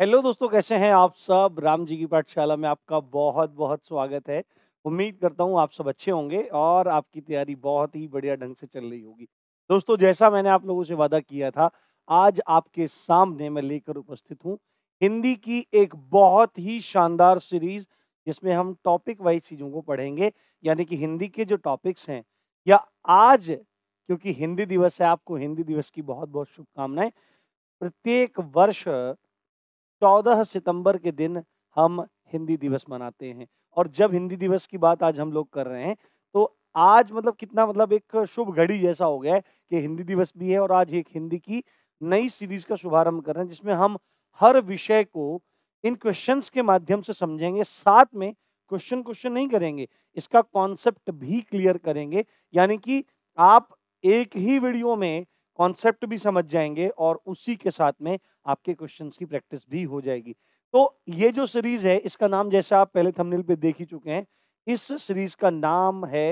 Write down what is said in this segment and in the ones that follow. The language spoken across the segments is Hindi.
हेलो दोस्तों कैसे हैं आप सब राम जी की पाठशाला में आपका बहुत बहुत स्वागत है उम्मीद करता हूँ आप सब अच्छे होंगे और आपकी तैयारी बहुत ही बढ़िया ढंग से चल रही होगी दोस्तों जैसा मैंने आप लोगों से वादा किया था आज आपके सामने मैं लेकर उपस्थित हूँ हिंदी की एक बहुत ही शानदार सीरीज जिसमें हम टॉपिक वाइज चीज़ों को पढ़ेंगे यानी कि हिंदी के जो टॉपिक्स हैं या आज क्योंकि हिंदी दिवस है आपको हिंदी दिवस की बहुत बहुत शुभकामनाएं प्रत्येक वर्ष चौदह सितंबर के दिन हम हिंदी दिवस मनाते हैं और जब हिंदी दिवस की बात आज हम लोग कर रहे हैं तो आज मतलब कितना मतलब एक शुभ घड़ी जैसा हो गया है कि हिंदी दिवस भी है और आज एक हिंदी की नई सीरीज का शुभारंभ कर रहे हैं जिसमें हम हर विषय को इन क्वेश्चंस के माध्यम से समझेंगे साथ में क्वेश्चन क्वेश्चन नहीं करेंगे इसका कॉन्सेप्ट भी क्लियर करेंगे यानी कि आप एक ही वीडियो में कॉन्सेप्ट भी समझ जाएंगे और उसी के साथ में आपके क्वेश्चन की प्रैक्टिस भी हो जाएगी तो ये जो सीरीज है इसका नाम जैसे आप पहले थंबनेल पे देख ही चुके हैं इस सीरीज का नाम है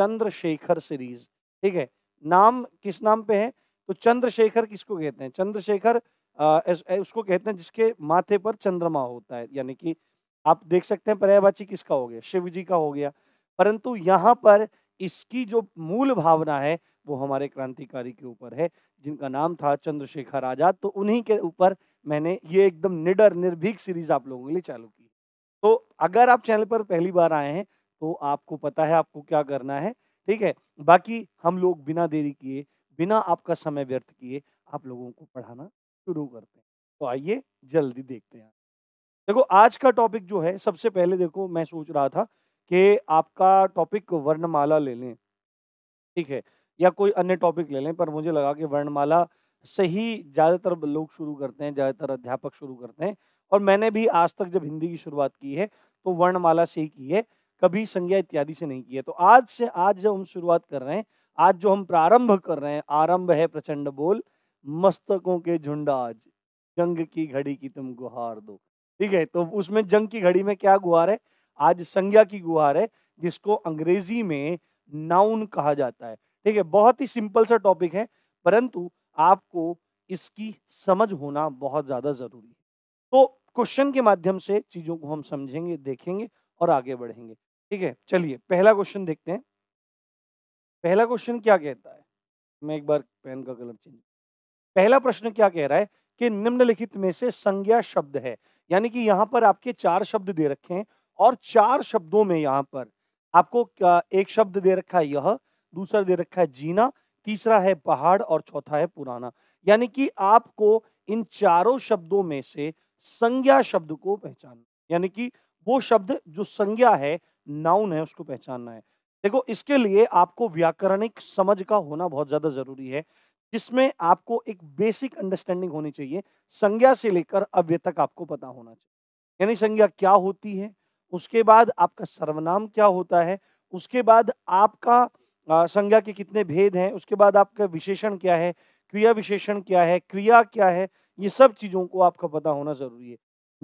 चंद्रशेखर सीरीज ठीक है नाम किस नाम पे है तो चंद्रशेखर किसको कहते हैं चंद्रशेखर उसको कहते हैं जिसके माथे पर चंद्रमा होता है यानी कि आप देख सकते हैं पर्यायवाची किसका हो गया शिव जी का हो गया परंतु यहाँ पर इसकी जो मूल भावना है वो हमारे क्रांतिकारी के ऊपर है जिनका नाम था चंद्रशेखर आज़ाद तो उन्हीं के ऊपर मैंने ये एकदम निडर निर्भीक सीरीज आप लोगों के लिए चालू की तो अगर आप चैनल पर पहली बार आए हैं तो आपको पता है आपको क्या करना है ठीक है बाकी हम लोग बिना देरी किए बिना आपका समय व्यर्थ किए आप लोगों को पढ़ाना शुरू करते हैं तो आइए जल्दी देखते हैं देखो आज का टॉपिक जो है सबसे पहले देखो मैं सोच रहा था कि आपका टॉपिक वर्णमाला ले लें ठीक है या कोई अन्य टॉपिक ले लें पर मुझे लगा कि वर्णमाला से ही ज़्यादातर लोग शुरू करते हैं ज़्यादातर अध्यापक शुरू करते हैं और मैंने भी आज तक जब हिंदी की शुरुआत की है तो वर्णमाला से ही की है कभी संज्ञा इत्यादि से नहीं की है तो आज से आज जब हम शुरुआत कर रहे हैं आज जो हम प्रारंभ कर रहे हैं आरंभ है प्रचंड बोल मस्तकों के झुंड आज जंग की घड़ी की तुम गुहार दो ठीक है तो उसमें जंग की घड़ी में क्या गुहार है आज संज्ञा की गुहार है जिसको अंग्रेजी में नाउन कहा जाता है ठीक है बहुत ही सिंपल सा टॉपिक है परंतु आपको इसकी समझ होना बहुत ज़्यादा ज़रूरी है तो क्वेश्चन के माध्यम से चीज़ों को हम समझेंगे देखेंगे और आगे बढ़ेंगे ठीक है चलिए पहला क्वेश्चन देखते हैं पहला क्वेश्चन क्या कहता है मैं एक बार पेन का कलर चेंज पहला प्रश्न क्या कह रहा है कि निम्नलिखित में से संज्ञा शब्द है यानी कि यहाँ पर आपके चार शब्द दे रखे हैं और चार शब्दों में यहाँ पर आपको एक शब्द दे रखा है यह दूसरा दे रखा है जीना तीसरा है पहाड़ और चौथा है पुराना यानी कि आपको इन चारों शब्दों में से संज्ञा शब्द को पहचानना यानी कि वो शब्द जो संज्ञा है नाउन है उसको पहचानना है देखो इसके लिए आपको व्याकरणिक समझ का होना बहुत ज़्यादा ज़रूरी है जिसमें आपको एक बेसिक अंडरस्टैंडिंग होनी चाहिए संज्ञा से लेकर अव्य तक आपको पता होना चाहिए यानी संज्ञा क्या होती है उसके बाद आपका सर्वनाम क्या होता है उसके बाद आपका संज्ञा के कितने भेद हैं उसके बाद आपका विशेषण क्या है क्रिया विशेषण क्या है क्रिया क्या है ये सब चीज़ों को आपका पता होना ज़रूरी है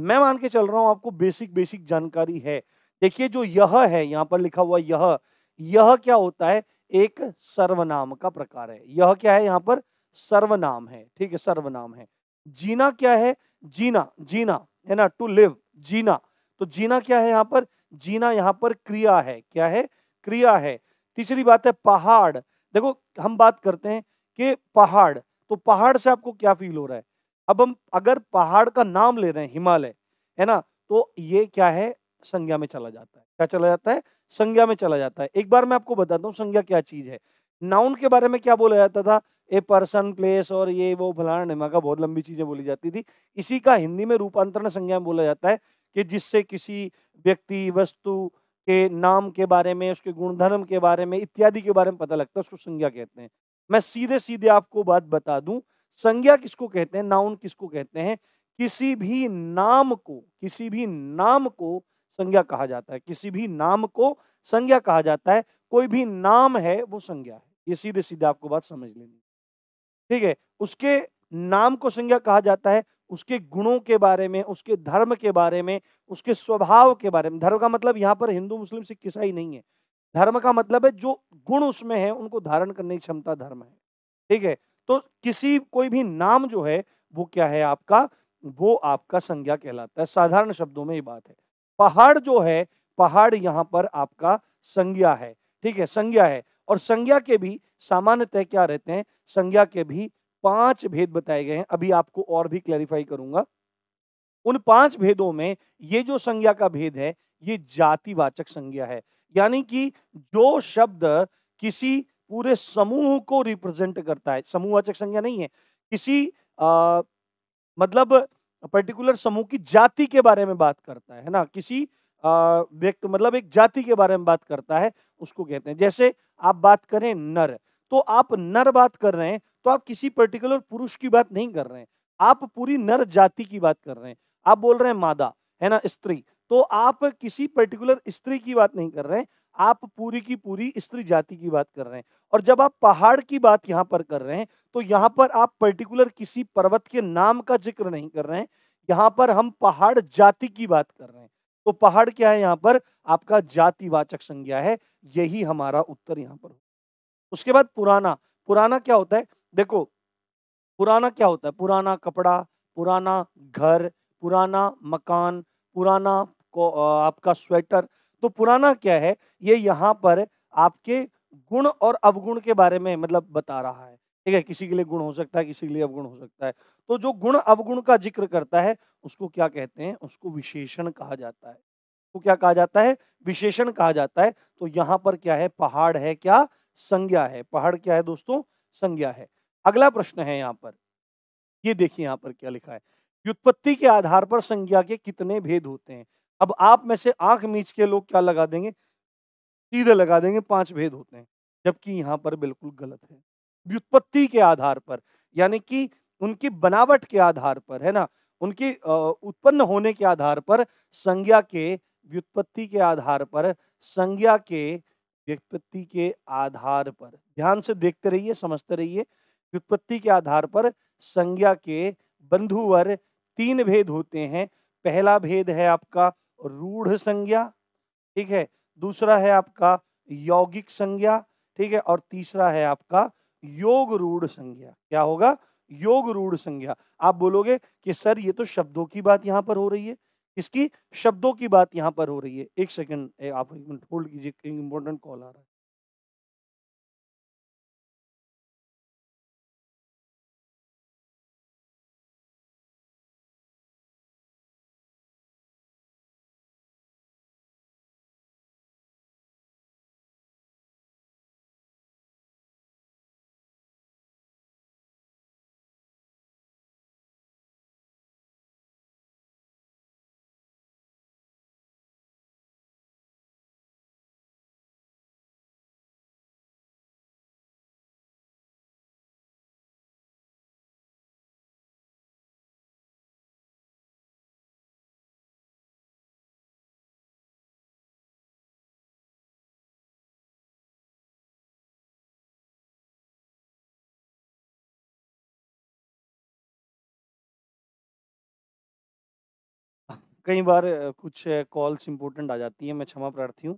मैं मान के चल रहा हूँ आपको बेसिक बेसिक जानकारी है देखिए जो यह है यहाँ पर लिखा हुआ यह यह क्या होता है एक सर्वनाम का प्रकार है यह क्या है यहाँ पर सर्वनाम है ठीक है सर्वनाम है जीना क्या है जीना जीना है ना टू लिव जीना तो जीना क्या है यहाँ पर जीना यहाँ पर क्रिया है क्या है क्रिया है तीसरी बात है पहाड़ देखो हम बात करते हैं कि पहाड़ तो पहाड़ से आपको क्या फील हो रहा है अब हम अगर पहाड़ का नाम ले रहे हैं हिमालय है ना तो ये क्या है संज्ञा में चला जाता है क्या चला जाता है संज्ञा में चला जाता है एक बार मैं आपको बताता हूँ संज्ञा क्या चीज है नाउन के बारे में क्या बोला जाता था ए पर्सन प्लेस और ये वो फलाना का बहुत लंबी चीजें बोली जाती थी इसी का हिंदी में रूपांतरण संज्ञा में बोला जाता है कि जिससे किसी व्यक्ति वस्तु के नाम के बारे में उसके गुणधर्म के बारे में इत्यादि के बारे में पता लगता है उसको संज्ञा कहते हैं मैं सीधे सीधे आपको बात बता दूं संज्ञा किसको कहते हैं नाउन किसको कहते हैं किसी भी नाम को किसी भी नाम को संज्ञा कहा जाता है किसी भी नाम को संज्ञा कहा जाता है कोई भी नाम है वो संज्ञा है ये सीधे सीधे आपको बात समझ लेनी ठीक है उसके नाम को संज्ञा कहा जाता है उसके गुणों के बारे में उसके धर्म के बारे में उसके स्वभाव के बारे में धर्म का मतलब यहाँ पर हिंदू मुस्लिम सिख ईसाई नहीं है धर्म का मतलब है जो गुण उसमें है उनको धारण करने की क्षमता धर्म है ठीक है तो किसी कोई भी नाम जो है वो क्या है आपका वो आपका संज्ञा कहलाता है साधारण शब्दों में ये बात है पहाड़ जो है पहाड़ यहाँ पर आपका संज्ञा है ठीक है संज्ञा है और संज्ञा के भी सामान्यतः क्या रहते हैं संज्ञा के भी पांच भेद बताए गए हैं अभी आपको और भी क्लैरिफाई करूंगा उन पांच भेदों में ये जो संज्ञा का भेद है ये जातिवाचक संज्ञा है यानी कि जो शब्द किसी पूरे समूह को रिप्रेजेंट करता है समूहवाचक संज्ञा नहीं है किसी आ, मतलब पर्टिकुलर समूह की जाति के बारे में बात करता है ना किसी व्यक्ति मतलब एक जाति के बारे में बात करता है उसको कहते हैं जैसे आप बात करें नर तो आप नर बात कर रहे हैं तो आप किसी पर्टिकुलर पुरुष की बात नहीं कर रहे हैं आप पूरी नर जाति की बात कर रहे हैं आप बोल रहे हैं मादा है ना स्त्री तो आप किसी पर्टिकुलर स्त्री की बात नहीं कर रहे हैं आप पूरी की पूरी स्त्री जाति की बात कर रहे हैं और जब आप पहाड़ की बात यहाँ पर कर रहे हैं तो यहाँ पर आप पर्टिकुलर किसी पर्वत के नाम का जिक्र नहीं कर रहे हैं यहाँ पर हम पहाड़ जाति की बात कर रहे हैं तो पहाड़ क्या है यहाँ पर आपका जातिवाचक संज्ञा है यही हमारा उत्तर यहाँ पर उसके बाद पुराना पुराना क्या होता है देखो पुराना क्या होता है पुराना कपड़ा पुराना घर पुराना मकान पुराना को आपका स्वेटर तो पुराना क्या है ये यहाँ पर आपके गुण और अवगुण के बारे में मतलब बता रहा है ठीक है किसी के लिए गुण हो सकता है किसी के लिए अवगुण हो सकता है तो जो गुण अवगुण का जिक्र करता है उसको क्या कहते हैं उसको विशेषण कहा जाता है तो क्या कहा जाता है विशेषण कहा जाता है तो यहाँ पर क्या है पहाड़ है क्या संज्ञा है पहाड़ क्या है दोस्तों संज्ञा है अगला प्रश्न है यहाँ पर ये देखिए यहाँ पर क्या लिखा है व्युत्पत्ति के आधार पर संज्ञा के कितने भेद होते हैं अब आप में से आंख मीच के लोग क्या लगा देंगे सीधे लगा देंगे पांच भेद होते हैं जबकि यहाँ पर बिल्कुल गलत है व्युत्पत्ति के आधार पर यानी कि उनकी बनावट के आधार पर है ना उनके उत्पन्न होने के आधार पर संज्ञा के व्युत्पत्ति के आधार पर संज्ञा के व्युत्पत्ति के आधार पर ध्यान से देखते रहिए समझते रहिए व्युत्पत्ति के आधार पर संज्ञा के बंधुवर तीन भेद होते हैं पहला भेद है आपका रूढ़ संज्ञा ठीक है दूसरा है आपका यौगिक संज्ञा ठीक है और तीसरा है आपका योग रूढ़ संज्ञा क्या होगा योग रूढ़ संज्ञा आप बोलोगे कि सर ये तो शब्दों की बात यहाँ पर हो रही है इसकी शब्दों की बात यहाँ पर हो रही है एक सेकंड आप एक मिनट होल्ड कीजिए इंपॉर्टेंट कॉल आ रहा है कई बार कुछ कॉल्स इंपॉर्टेंट आ जाती है मैं क्षमा प्रार्थी हूँ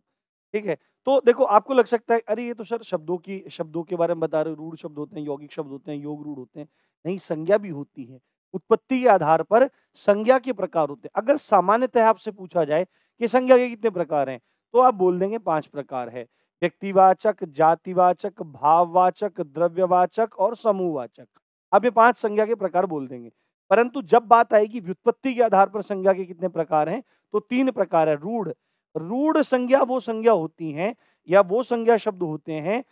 ठीक है तो देखो आपको लग सकता है अरे ये तो सर शब्दों की शब्दों के बारे में बता रहे रूढ़ शब्द होते हैं यौगिक शब्द होते हैं योग रूढ़ होते हैं नहीं संज्ञा भी होती है उत्पत्ति के आधार पर संज्ञा के प्रकार होते हैं अगर सामान्यतः आपसे पूछा जाए कि संज्ञा के कितने प्रकार हैं तो आप बोल देंगे पांच प्रकार है व्यक्तिवाचक जातिवाचक भाववाचक द्रव्यवाचक और समूहवाचक आप ये पांच संज्ञा के प्रकार बोल देंगे परंतु जब बात आएगी व्युत्पत्ति के आधार पर संज्ञा के कितने प्रकार हैं तो तीन प्रकार है रूढ़ रूढ़ संज्ञा वो संज्ञा होती हैं या वो संज्ञा शब्द होते हैं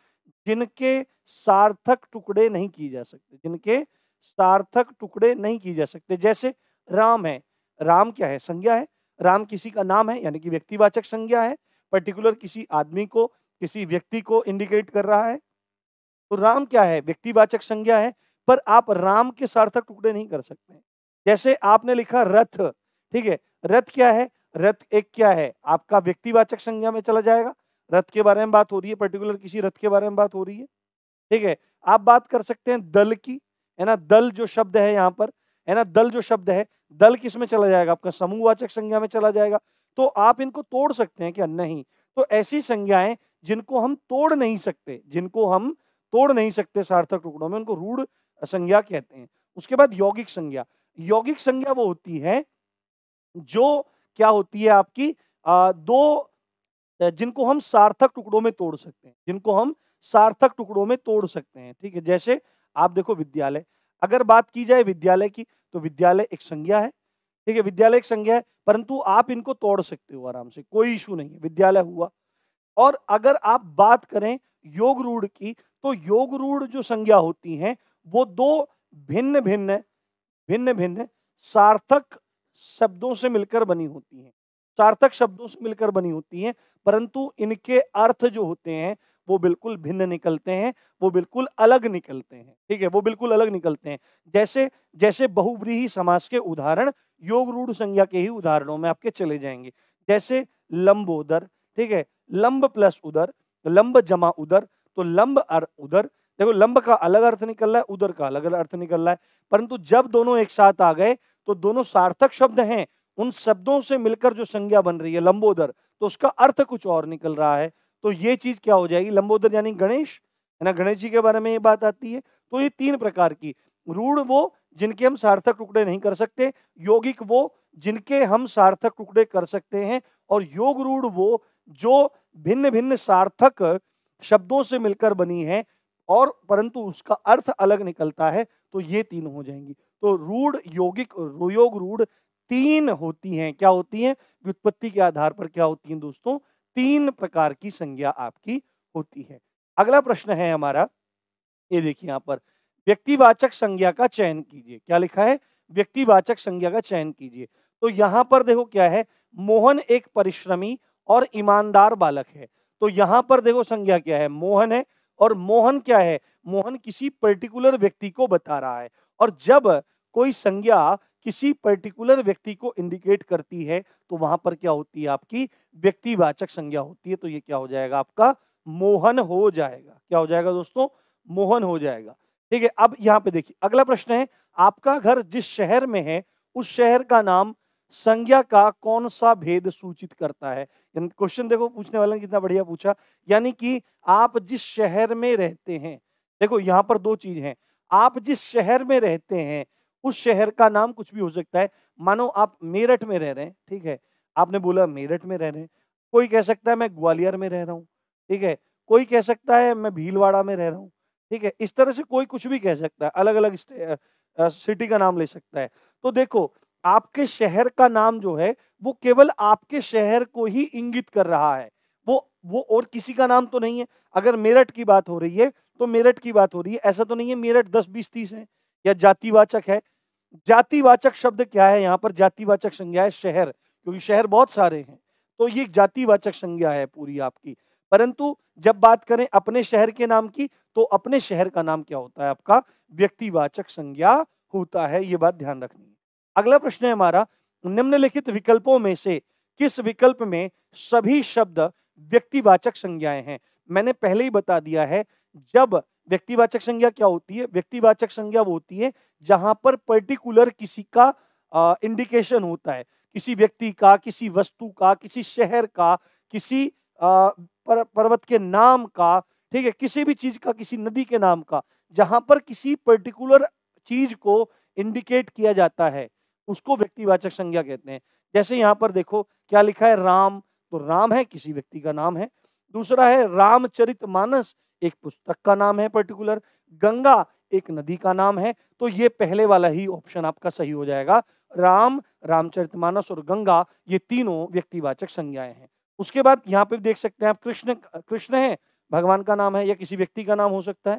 जिनके सार्थक टुकड़े नहीं किए जा सकते जिनके सार्थक टुकड़े नहीं किए जा सकते जैसे राम है राम क्या है संज्ञा है राम किसी का नाम है यानी कि व्यक्तिवाचक संज्ञा है पर्टिकुलर किसी आदमी को किसी व्यक्ति को इंडिकेट कर रहा है तो राम क्या है व्यक्तिवाचक संज्ञा है पर आप राम के सार्थक टुकड़े नहीं कर सकते जैसे आपने लिखा रथ ठीक है रथ क्या है रथ एक क्या है आपका व्यक्तिवाचक संज्ञा में चला जाएगा रथ के बारे में बात हो रही है पर्टिकुलर किसी रथ के बारे में बात हो रही है ठीक है आप बात कर सकते हैं दल की है ना दल जो शब्द है यहाँ पर है ना दल जो शब्द है दल किस में चला जाएगा आपका समूहवाचक संज्ञा में चला जाएगा तो आप इनको तोड़ सकते हैं क्या नहीं तो ऐसी संज्ञाएं जिनको हम तोड़ नहीं सकते जिनको हम तोड़ नहीं सकते सार्थक टुकड़ों में उनको रूढ़ संज्ञा कहते हैं उसके बाद यौगिक संज्ञा यौगिक संज्ञा वो होती है जो क्या होती है आपकी आ, दो जिनको हम सार्थक टुकड़ों में तोड़ सकते हैं जिनको हम सार्थक टुकड़ों में तोड़ सकते हैं ठीक है जैसे आप देखो विद्यालय अगर बात की जाए विद्यालय की तो विद्यालय एक संज्ञा है ठीक है विद्यालय एक संज्ञा है परंतु आप इनको तोड़ सकते हो आराम से कोई इशू नहीं है विद्यालय हुआ और अगर आप बात करें योग रूढ़ की तो योग रूढ़ जो संज्ञा होती हैं वो दो भिन्न भिन्न भिन्न भिन्न सार्थक शब्दों से मिलकर बनी होती हैं सार्थक शब्दों से मिलकर बनी होती हैं परंतु इनके अर्थ जो होते हैं वो बिल्कुल भिन्न निकलते हैं वो बिल्कुल अलग निकलते हैं ठीक है वो बिल्कुल अलग निकलते हैं जैसे जैसे बहुव्रीही समास के उदाहरण योग रूढ़ संज्ञा के ही उदाहरणों में आपके चले जाएंगे जैसे लंब उदर ठीक है लंब प्लस उदर लंब जमा उदर तो लंब उधर देखो लंब का अलग अर्थ निकल रहा है उधर का अलग अर्थ निकल रहा है परंतु जब दोनों एक साथ आ गए तो दोनों सार्थक शब्द हैं उन शब्दों से मिलकर जो संज्ञा बन रही है लंबोदर तो उसका अर्थ कुछ और निकल रहा है तो ये चीज क्या हो जाएगी लंबोदर यानी गणेश है ना गणेश जी के बारे में ये बात आती है तो ये तीन प्रकार की रूढ़ वो जिनके हम सार्थक टुकड़े नहीं कर सकते योगिक वो जिनके हम सार्थक टुकड़े कर सकते हैं और योग रूढ़ वो जो भिन्न भिन्न सार्थक शब्दों से मिलकर बनी है और परंतु उसका अर्थ अलग निकलता है तो ये तीन हो जाएंगी तो रूढ़ योगिक योग रूढ़ तीन होती हैं क्या होती हैं व्युत्पत्ति के आधार पर क्या होती हैं दोस्तों तीन प्रकार की संज्ञा आपकी होती है अगला प्रश्न है हमारा ये देखिए यहाँ पर व्यक्तिवाचक संज्ञा का चयन कीजिए क्या लिखा है व्यक्तिवाचक संज्ञा का चयन कीजिए तो यहाँ पर देखो क्या है मोहन एक परिश्रमी और ईमानदार बालक है तो यहाँ पर देखो संज्ञा क्या है मोहन है और मोहन क्या है मोहन किसी पर्टिकुलर व्यक्ति को बता रहा है और जब कोई संज्ञा किसी पर्टिकुलर व्यक्ति को इंडिकेट करती है तो वहां पर क्या होती है आपकी व्यक्तिवाचक संज्ञा होती है तो ये क्या हो जाएगा आपका मोहन हो जाएगा क्या हो जाएगा दोस्तों मोहन हो जाएगा ठीक है अब यहाँ पे देखिए अगला प्रश्न है आपका घर जिस शहर में है उस शहर का नाम संज्ञा का कौन सा भेद सूचित करता है क्वेश्चन देखो पूछने वाले ने कितना बढ़िया पूछा यानी कि आप जिस शहर में रहते हैं देखो यहाँ पर दो चीज है आप जिस शहर में रहते हैं उस शहर का नाम कुछ भी हो सकता है मानो आप मेरठ में रह रहे हैं ठीक है आपने बोला मेरठ में रह रहे हैं कोई कह सकता है मैं ग्वालियर में रह रहा हूँ ठीक है कोई कह सकता है मैं भीलवाड़ा में रह रहा हूँ ठीक है इस तरह से कोई कुछ भी कह सकता है अलग अलग सिटी का नाम ले सकता है तो देखो आपके शहर का नाम जो है वो केवल आपके शहर को ही इंगित कर रहा है वो वो और किसी का नाम तो नहीं है अगर मेरठ की बात हो रही है तो मेरठ की बात हो रही है ऐसा तो नहीं है मेरठ दस बीस तीस है या जातिवाचक है जातिवाचक शब्द क्या है यहाँ पर जातिवाचक संज्ञा है शहर क्योंकि शहर बहुत सारे हैं तो ये जातिवाचक संज्ञा है पूरी आपकी परंतु जब बात करें अपने शहर के नाम की तो अपने शहर का नाम क्या होता है आपका व्यक्तिवाचक संज्ञा होता है ये बात ध्यान रखनी अगला प्रश्न है हमारा निम्नलिखित विकल्पों में से किस विकल्प में सभी शब्द व्यक्तिवाचक संज्ञाएं हैं मैंने पहले ही बता दिया है जब व्यक्तिवाचक संज्ञा क्या होती है व्यक्तिवाचक संज्ञा वो होती है जहां पर पर्टिकुलर किसी का इंडिकेशन होता है किसी व्यक्ति का किसी वस्तु का किसी शहर का किसी आ, पर, पर्वत के नाम का ठीक है किसी भी चीज का किसी नदी के नाम का जहां पर किसी पर्टिकुलर चीज को इंडिकेट किया जाता है उसको व्यक्तिवाचक संज्ञा कहते हैं जैसे यहाँ पर देखो क्या लिखा है राम तो राम है किसी व्यक्ति का नाम है दूसरा है रामचरित मानस एक पुस्तक का नाम है पर्टिकुलर गंगा एक नदी का नाम है तो ये पहले वाला ही ऑप्शन आपका सही हो जाएगा राम रामचरित मानस और गंगा ये तीनों व्यक्तिवाचक संज्ञाएं हैं उसके बाद यहाँ पे देख सकते हैं आप कृष्ण कृष्ण है भगवान का नाम है या किसी व्यक्ति का नाम हो सकता है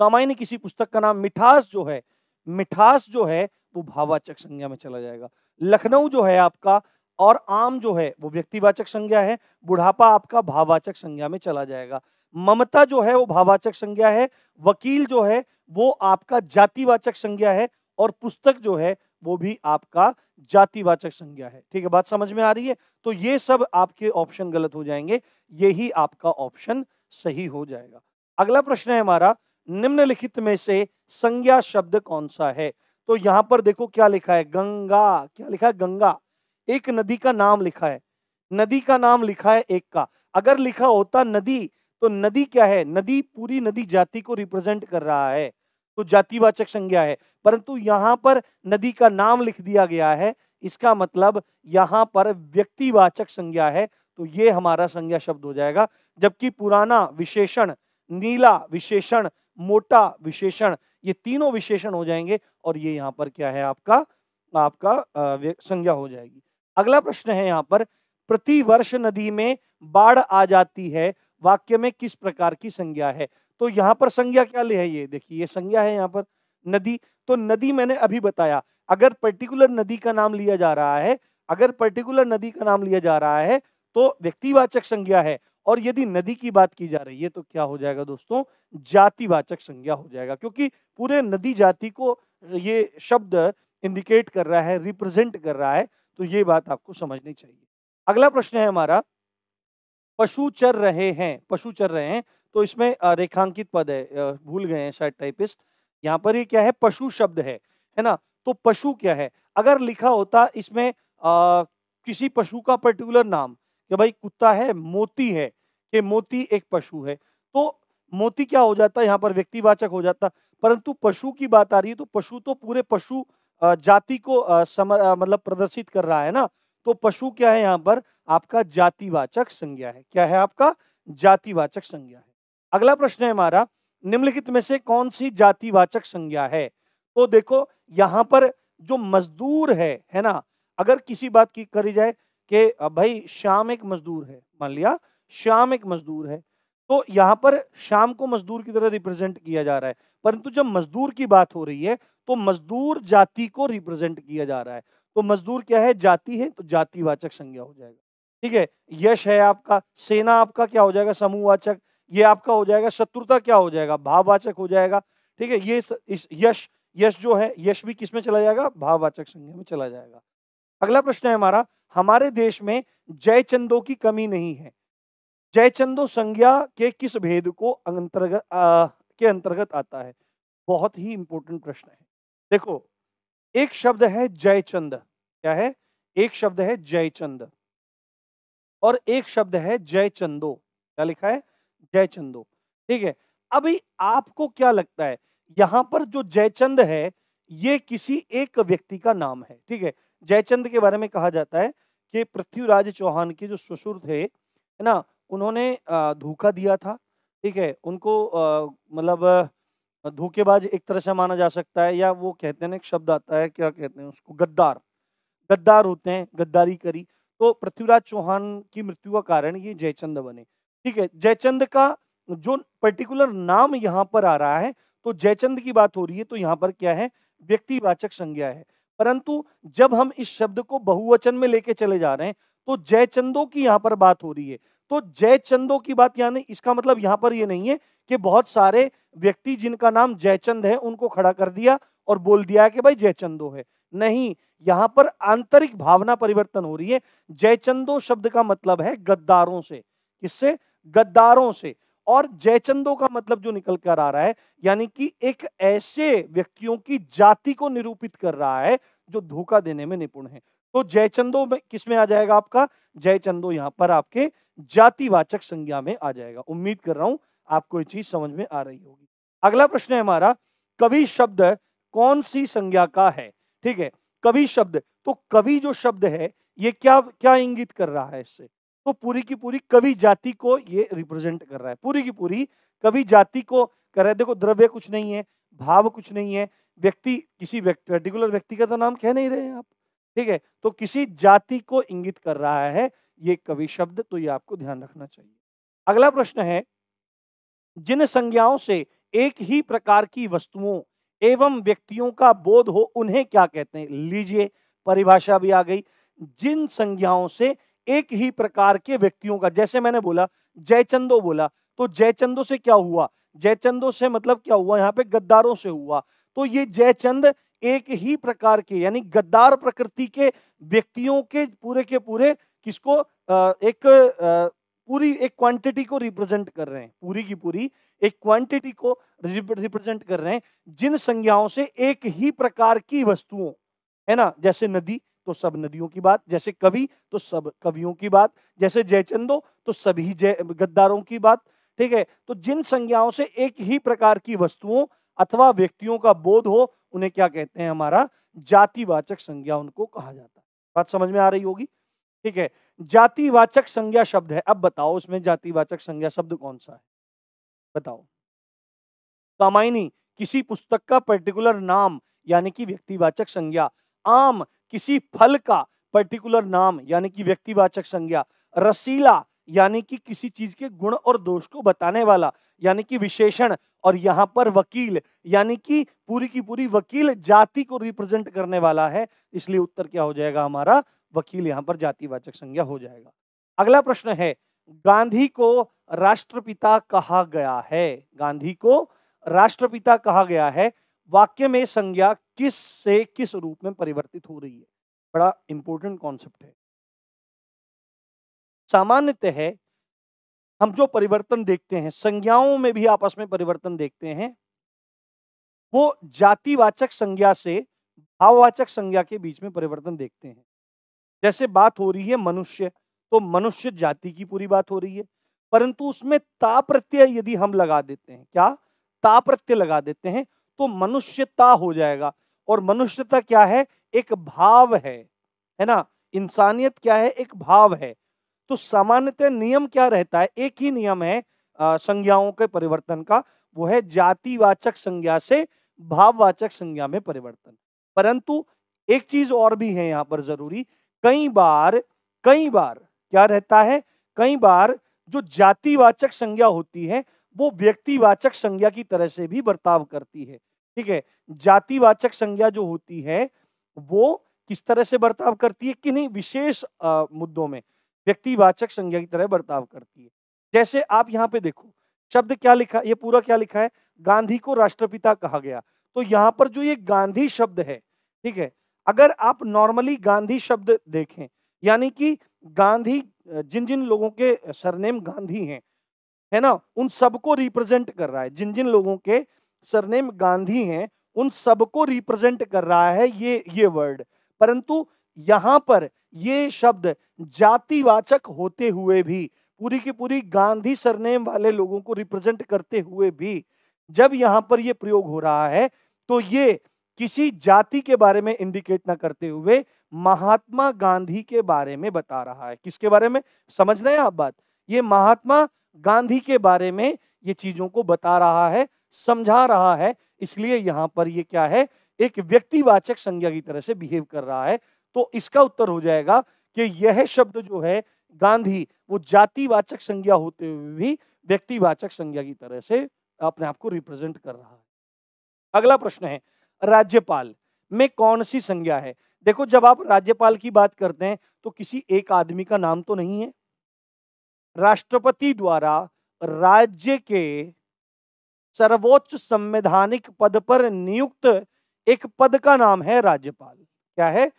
रामायण किसी पुस्तक का नाम मिठास जो है मिठास जो है वो भाववाचक संज्ञा में चला जाएगा लखनऊ जो है आपका और आम जो है वो व्यक्तिवाचक संज्ञा है बुढ़ापा आपका भाववाचक संज्ञा में चला जाएगा ममता जो है वो भाववाचक संज्ञा है वकील जो है वो आपका जातिवाचक संज्ञा है और पुस्तक जो है वो भी आपका जातिवाचक संज्ञा है ठीक है बात समझ में आ रही है तो ये सब आपके ऑप्शन गलत हो जाएंगे यही आपका ऑप्शन सही हो जाएगा अगला प्रश्न है हमारा निम्नलिखित में से संज्ञा शब्द कौन सा है तो यहाँ पर देखो क्या लिखा है गंगा क्या लिखा है गंगा एक नदी का नाम लिखा है नदी का नाम लिखा है एक का अगर लिखा होता नदी तो नदी क्या है नदी पूरी नदी जाति को रिप्रेजेंट कर रहा है तो जातिवाचक संज्ञा है परंतु यहाँ पर नदी का नाम लिख दिया गया है इसका मतलब यहाँ पर व्यक्तिवाचक संज्ञा है तो ये हमारा संज्ञा शब्द हो जाएगा जबकि पुराना विशेषण नीला विशेषण मोटा विशेषण ये तीनों विशेषण हो जाएंगे और ये यहाँ पर क्या है आपका आपका संज्ञा हो जाएगी अगला प्रश्न है यहाँ पर प्रति वर्ष नदी में बाढ़ आ जाती है वाक्य में किस प्रकार की संज्ञा है तो यहाँ पर संज्ञा क्या ले है ये देखिए ये संज्ञा है यहाँ पर नदी तो नदी मैंने अभी बताया अगर पर्टिकुलर नदी का नाम लिया जा रहा है अगर पर्टिकुलर नदी का नाम लिया जा रहा है तो व्यक्तिवाचक संज्ञा है और यदि नदी की बात की जा रही है तो क्या हो जाएगा दोस्तों जातिवाचक संज्ञा हो जाएगा क्योंकि पूरे नदी जाति को ये शब्द इंडिकेट कर रहा है रिप्रेजेंट कर रहा है तो ये बात आपको समझनी चाहिए अगला प्रश्न है हमारा पशु चर रहे हैं पशु चर रहे हैं तो इसमें रेखांकित पद है भूल गए हैं शायद टाइपिस्ट यहाँ पर ये क्या है पशु शब्द है है ना तो पशु क्या है अगर लिखा होता इसमें आ, किसी पशु का पर्टिकुलर नाम कि भाई कुत्ता है मोती है कि मोती एक पशु है तो मोती क्या हो जाता है यहाँ पर व्यक्तिवाचक हो जाता परंतु पशु की बात आ रही है तो पशु तो पूरे पशु जाति को समर मतलब प्रदर्शित कर रहा है ना तो पशु क्या है यहाँ पर आपका जातिवाचक संज्ञा है क्या है आपका जातिवाचक संज्ञा है अगला प्रश्न है हमारा निम्नलिखित में से कौन सी जातिवाचक संज्ञा है तो देखो यहाँ पर जो मजदूर है है ना अगर किसी बात की करी जाए कि भाई शाम एक मजदूर है मान लिया शाम एक मजदूर है तो यहाँ पर शाम को मजदूर की तरह रिप्रेजेंट किया जा रहा है परंतु जब मजदूर की बात हो रही है तो मजदूर जाति को रिप्रेजेंट किया जा रहा है तो मजदूर क्या है जाति है तो जातिवाचक संज्ञा हो जाएगा ठीक है यश है आपका सेना आपका क्या हो जाएगा समूहवाचक ये आपका हो जाएगा शत्रुता क्या हो जाएगा भाववाचक हो जाएगा ठीक है ये यश यश जो है यश भी किस में चला जाएगा भाववाचक संज्ञा में चला जाएगा अगला प्रश्न है हमारा हमारे देश में जयचंदों की कमी नहीं है जयचंदो संज्ञा के किस भेद को अंतर्गत के अंतर्गत आता है बहुत ही इंपॉर्टेंट प्रश्न है देखो एक शब्द है जयचंद क्या है एक शब्द है जयचंद और एक शब्द है जयचंदो क्या लिखा है जयचंदो ठीक है अभी आपको क्या लगता है यहां पर जो जयचंद है ये किसी एक व्यक्ति का नाम है ठीक है जयचंद के बारे में कहा जाता है कि पृथ्वीराज चौहान के जो ससुर थे है ना उन्होंने धोखा दिया था ठीक है उनको मतलब धोखेबाज एक तरह से माना जा सकता है या वो कहते हैं एक शब्द आता है क्या कहते हैं उसको गद्दार गद्दार होते हैं गद्दारी करी तो पृथ्वीराज चौहान की मृत्यु का कारण ये जयचंद बने ठीक है जयचंद का जो पर्टिकुलर नाम यहाँ पर आ रहा है तो जयचंद की बात हो रही है तो यहाँ पर क्या है व्यक्तिवाचक संज्ञा है परंतु जब हम इस शब्द को बहुवचन में लेके चले जा रहे हैं तो जयचंदों की यहाँ पर बात हो रही है तो जयचंदों की बात यानी इसका मतलब यहाँ पर यह नहीं है कि बहुत सारे व्यक्ति जिनका नाम जयचंद है उनको खड़ा कर दिया और बोल दिया कि भाई जयचंदो है नहीं यहाँ पर आंतरिक भावना परिवर्तन हो रही है जयचंदो शब्द का मतलब है गद्दारों से किससे गद्दारों से और जयचंदो का मतलब जो निकल कर आ रहा है यानी कि एक ऐसे व्यक्तियों की जाति को निरूपित कर रहा है जो धोखा देने में निपुण है तो जयचंदो में किसमें आ जाएगा आपका जयचंदो यहाँ पर आपके जातिवाचक संज्ञा में आ जाएगा उम्मीद कर रहा हूं आपको ये चीज समझ में आ रही होगी अगला प्रश्न है हमारा कवि शब्द कौन सी संज्ञा का है ठीक है कवि शब्द तो कवि जो शब्द है ये क्या क्या इंगित कर रहा है इससे तो पूरी की पूरी कवि जाति को ये रिप्रेजेंट कर रहा है पूरी की पूरी कवि जाति को कर रहा है देखो द्रव्य कुछ नहीं है भाव कुछ नहीं है व्यक्ति किसी पर्टिकुलर व्यक्ति का तो नाम कह नहीं रहे आप ठीक है तो किसी जाति को इंगित कर रहा है ये कवि शब्द तो ये आपको ध्यान रखना चाहिए अगला प्रश्न है जिन संज्ञाओं से एक ही प्रकार की वस्तुओं एवं व्यक्तियों का बोध हो उन्हें क्या कहते हैं लीजिए परिभाषा भी आ गई जिन संज्ञाओं से एक ही प्रकार के व्यक्तियों का जैसे मैंने बोला जयचंदो बोला तो जयचंदो से क्या हुआ जयचंदो से मतलब क्या हुआ यहाँ पे गद्दारों से हुआ तो ये जयचंद एक ही प्रकार के यानी गद्दार प्रकृति के व्यक्तियों के पूरे के पूरे किसको एक पूरी एक क्वांटिटी को रिप्रेजेंट कर रहे हैं पूरी की पूरी एक क्वांटिटी को रिप्रेजेंट कर रहे हैं जिन संज्ञाओं से एक ही प्रकार की वस्तुओं है ना जैसे नदी तो सब नदियों की बात जैसे कवि तो सब कवियों की बात जैसे जयचंदो तो सभी जय गद्दारों की बात ठीक है तो जिन संज्ञाओं से एक ही प्रकार की वस्तुओं अथवा व्यक्तियों का बोध हो उन्हें क्या कहते हैं हमारा जातिवाचक संज्ञा उनको कहा जाता है बात समझ में आ रही होगी ठीक है जातिवाचक संज्ञा शब्द है अब बताओ उसमें जातिवाचक संज्ञा शब्द कौन सा है बताओ कामायनी किसी पुस्तक का पर्टिकुलर नाम यानी कि व्यक्तिवाचक संज्ञा आम किसी फल का पर्टिकुलर नाम यानी कि व्यक्तिवाचक संज्ञा रसीला यानी कि किसी चीज के गुण और दोष को बताने वाला यानी कि विशेषण और यहाँ पर वकील यानी कि पूरी की पूरी वकील जाति को रिप्रेजेंट करने वाला है इसलिए उत्तर क्या हो जाएगा हमारा वकील यहाँ पर जातिवाचक संज्ञा हो जाएगा अगला प्रश्न है गांधी को राष्ट्रपिता कहा गया है गांधी को राष्ट्रपिता कहा गया है वाक्य में संज्ञा किस से किस रूप में परिवर्तित हो रही है बड़ा इंपॉर्टेंट कॉन्सेप्ट है सामान्यतः हम जो परिवर्तन देखते हैं संज्ञाओं में भी आपस में परिवर्तन देखते हैं वो जातिवाचक संज्ञा से भाववाचक संज्ञा के बीच में परिवर्तन देखते हैं जैसे बात हो रही है मनुष्य तो मनुष्य जाति की पूरी बात हो रही है परंतु उसमें ताप्रत्यय यदि हम लगा देते हैं क्या ताप्रत्यय लगा देते हैं तो मनुष्यता हो जाएगा और मनुष्यता क्या है एक भाव है है ना इंसानियत क्या है एक भाव है तो सामान्यतः नियम क्या रहता है एक ही नियम है संज्ञाओं के परिवर्तन का वो है जातिवाचक संज्ञा से भाववाचक संज्ञा में परिवर्तन परंतु एक चीज और भी है यहाँ पर जरूरी कई बार कई बार क्या रहता है कई बार जो जातिवाचक संज्ञा होती है वो व्यक्तिवाचक संज्ञा की तरह से भी बर्ताव करती है ठीक है जातिवाचक संज्ञा जो होती है वो किस तरह से बर्ताव करती है किन्हीं विशेष मुद्दों में व्यक्तिवाचक संज्ञा की तरह बर्ताव करती है जैसे आप यहाँ पे देखो शब्द क्या लिखा ये पूरा क्या लिखा है गांधी को राष्ट्रपिता कहा गया तो यहाँ पर जो ये गांधी शब्द है ठीक है अगर आप नॉर्मली गांधी शब्द देखें यानी कि गांधी जिन जिन लोगों के सरनेम गांधी हैं है ना उन सबको रिप्रेजेंट कर रहा है जिन जिन लोगों के सरनेम गांधी हैं उन सबको रिप्रेजेंट कर रहा है ये ये वर्ड परंतु यहाँ पर ये शब्द जातिवाचक होते हुए भी पूरी की पूरी गांधी सरनेम वाले लोगों को रिप्रेजेंट करते हुए भी जब यहाँ पर ये प्रयोग हो रहा है तो ये किसी जाति के बारे में इंडिकेट ना करते हुए महात्मा गांधी के बारे में बता रहा है किसके बारे में समझ रहे हैं आप बात ये महात्मा गांधी के बारे में ये चीजों को बता रहा है समझा रहा है इसलिए यहां पर ये क्या है एक व्यक्तिवाचक संज्ञा की तरह से बिहेव कर रहा है तो इसका उत्तर हो जाएगा कि यह शब्द जो है गांधी वो जातिवाचक संज्ञा होते हुए भी व्यक्तिवाचक संज्ञा की तरह से अपने आप को रिप्रेजेंट कर रहा है अगला प्रश्न है राज्यपाल में कौन सी संज्ञा है देखो जब आप राज्यपाल की बात करते हैं तो किसी एक आदमी का नाम तो नहीं है राष्ट्रपति द्वारा राज्य के सर्वोच्च संवैधानिक पद पर नियुक्त एक पद का नाम है राज्यपाल क्या है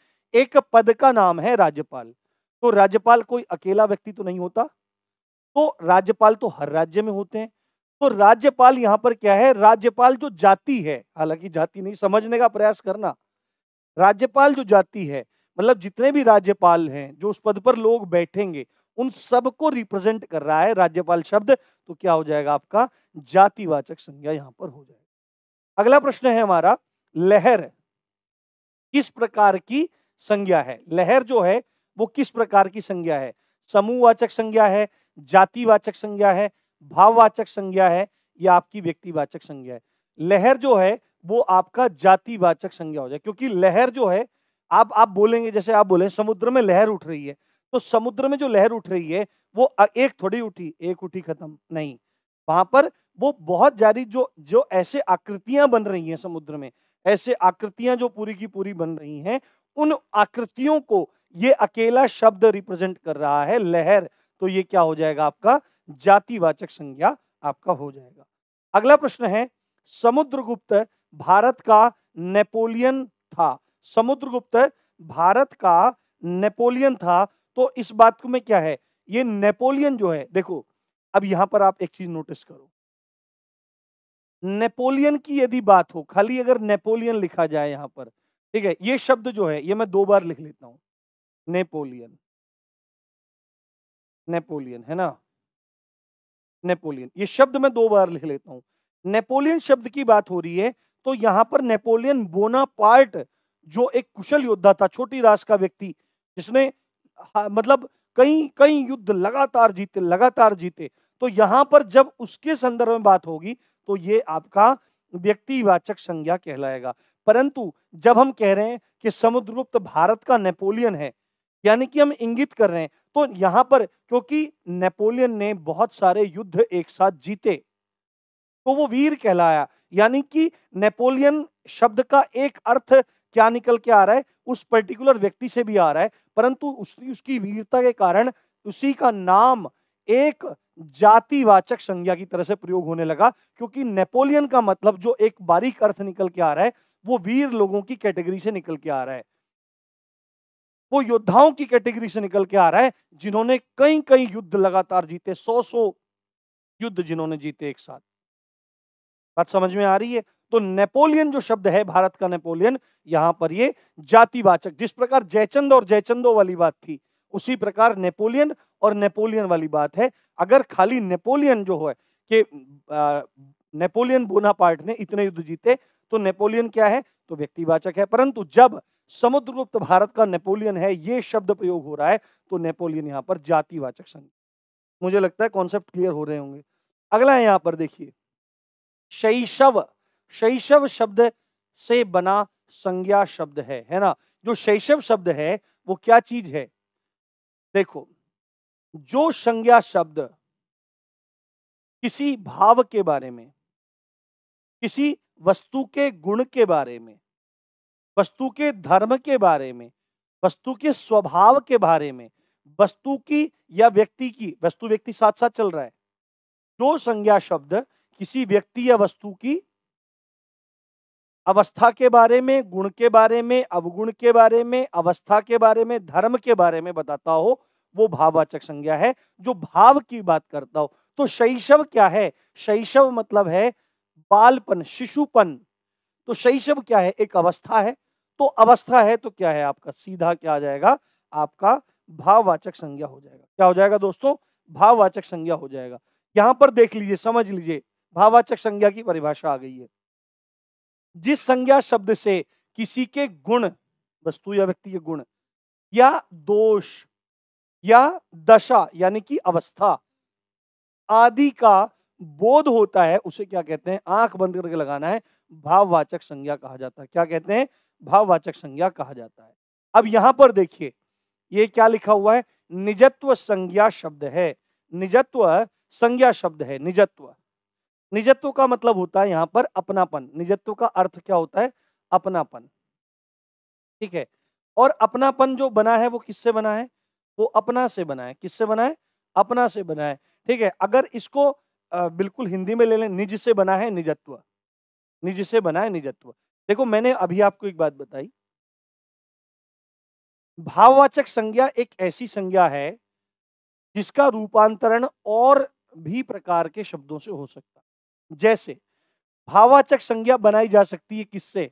एक पद का नाम है राज्यपाल तो राज्यपाल कोई अकेला व्यक्ति तो नहीं होता तो राज्यपाल तो हर राज्य में होते हैं तो राज्यपाल यहां पर क्या है राज्यपाल जो जाति है हालांकि जाति नहीं समझने का प्रयास करना राज्यपाल जो जाति है मतलब जितने भी राज्यपाल हैं जो उस पद पर लोग बैठेंगे उन सबको रिप्रेजेंट कर रहा है राज्यपाल शब्द तो क्या हो जाएगा आपका जातिवाचक संज्ञा यहां पर हो जाएगा अगला प्रश्न है हमारा लहर किस प्रकार की संज्ञा है लहर जो है वो किस प्रकार की संज्ञा है समूहवाचक संज्ञा है जातिवाचक संज्ञा है भाववाचक संज्ञा है या आपकी व्यक्तिवाचक संज्ञा है लहर जो है वो आपका जातिवाचक संज्ञा हो जाए क्योंकि लहर जो है आप आप बोलेंगे जैसे आप बोले समुद्र में लहर उठ रही है तो समुद्र में जो लहर उठ रही है वो एक थोड़ी उठी एक उठी खत्म नहीं वहां पर वो बहुत जारी जो जो ऐसे आकृतियां बन रही हैं समुद्र में ऐसे आकृतियां जो पूरी की पूरी बन रही हैं उन आकृतियों को ये अकेला शब्द रिप्रेजेंट कर रहा है लहर तो ये क्या हो जाएगा आपका जातिवाचक संज्ञा आपका हो जाएगा अगला प्रश्न है समुद्रगुप्त भारत का नेपोलियन था समुद्रगुप्त भारत का नेपोलियन था तो इस बात को में क्या है ये नेपोलियन जो है देखो अब यहां पर आप एक चीज नोटिस करो नेपोलियन की यदि बात हो खाली अगर नेपोलियन लिखा जाए यहां पर ठीक है ये शब्द जो है ये मैं दो बार लिख लेता हूं नेपोलियन नेपोलियन है ना नेपोलियन ये शब्द मैं दो बार लिख लेता हूं नेपोलियन शब्द की बात हो रही है तो यहां पर नेपोलियन पार्ट जो एक कुशल योद्धा था छोटी रास का व्यक्ति जिसने मतलब कई कई युद्ध लगातार जीते लगातार जीते तो यहां पर जब उसके संदर्भ में बात होगी तो ये आपका व्यक्तिवाचक संज्ञा कहलाएगा परंतु जब हम कह रहे हैं कि समुद्रगुप्त भारत का नेपोलियन है यानी कि हम इंगित कर रहे हैं तो यहां पर क्योंकि नेपोलियन ने बहुत सारे युद्ध एक साथ जीते तो वो वीर कहलाया यानी कि नेपोलियन शब्द का एक अर्थ क्या निकल के आ रहा है उस पर्टिकुलर व्यक्ति से भी आ रहा है परंतु उसकी उसकी वीरता के कारण उसी का नाम एक जातिवाचक संज्ञा की तरह से प्रयोग होने लगा क्योंकि नेपोलियन का मतलब जो एक बारीक अर्थ निकल के आ रहा है वो वीर लोगों की कैटेगरी से निकल के आ रहा है वो योद्धाओं की कैटेगरी से निकल के आ रहा है जिन्होंने कई कई युद्ध लगातार जीते सौ सौ युद्ध जिन्होंने जीते एक साथ बात समझ में आ रही है तो नेपोलियन जो शब्द है भारत का नेपोलियन यहां पर ये जातिवाचक जिस प्रकार जयचंद और जयचंदो वाली बात थी उसी प्रकार नेपोलियन और नेपोलियन वाली बात है अगर खाली नेपोलियन जो है कि नेपोलियन बोनापार्ट ने इतने युद्ध जीते तो नेपोलियन क्या है तो व्यक्तिवाचक है परंतु जब समुद्रगुप्त भारत का नेपोलियन है ये शब्द प्रयोग हो रहा है तो नेपोलियन यहां पर जातिवाचक संघ मुझे लगता है कॉन्सेप्ट क्लियर हो रहे होंगे अगला है यहां पर देखिए शैशव शैशव शब्द से बना संज्ञा शब्द है है ना जो शैशव शब्द है वो क्या चीज है देखो जो संज्ञा शब्द किसी भाव के बारे में किसी वस्तु के गुण के बारे में वस्तु के धर्म के बारे में वस्तु के स्वभाव के बारे में वस्तु की या व्यक्ति की वस्तु व्यक्ति साथ साथ चल रहा है जो संज्ञा शब्द किसी व्यक्ति या वस्तु की अवस्था के बारे में गुण के बारे में अवगुण के बारे में अवस्था के बारे में धर्म के बारे में बताता हो वो भाववाचक संज्ञा है जो भाव की बात करता हो तो शैशव क्या है शैशव मतलब है बालपन शिशुपन तो शैशव क्या है एक अवस्था है तो अवस्था है तो क्या है आपका सीधा क्या आ जाएगा आपका भाववाचक संज्ञा हो जाएगा क्या हो जाएगा दोस्तों भाववाचक संज्ञा हो जाएगा यहां पर देख लीजिए समझ लीजिए भाववाचक संज्ञा की परिभाषा आ गई है जिस संज्ञा शब्द से किसी के गुण वस्तु या व्यक्ति के गुण या दोष या दशा यानी कि अवस्था आदि का बोध होता है उसे क्या कहते हैं आंख बंद करके लगाना है भाववाचक संज्ञा कहा जाता है क्या कहते हैं भाववाचक संज्ञा कहा जाता है अब यहां पर देखिए ये क्या लिखा हुआ है निजत्व संज्ञा शब्द है निजत्व संज्ञा शब्द है निजत्व निजत्व का मतलब होता है यहाँ पर अपनापन निजत्व का अर्थ क्या होता है अपनापन ठीक है और अपनापन जो बना है वो किससे बना है वो अपना से बना है किससे बना है अपना से बना है ठीक है अगर इसको बिल्कुल हिंदी में ले लें निज से बना है निजत्व निज से बना है निजत्व देखो मैंने अभी आपको एक बात बताई भाववाचक संज्ञा एक ऐसी संज्ञा है जिसका रूपांतरण और भी प्रकार के शब्दों से हो सकता जैसे भाववाचक संज्ञा बनाई जा सकती है किससे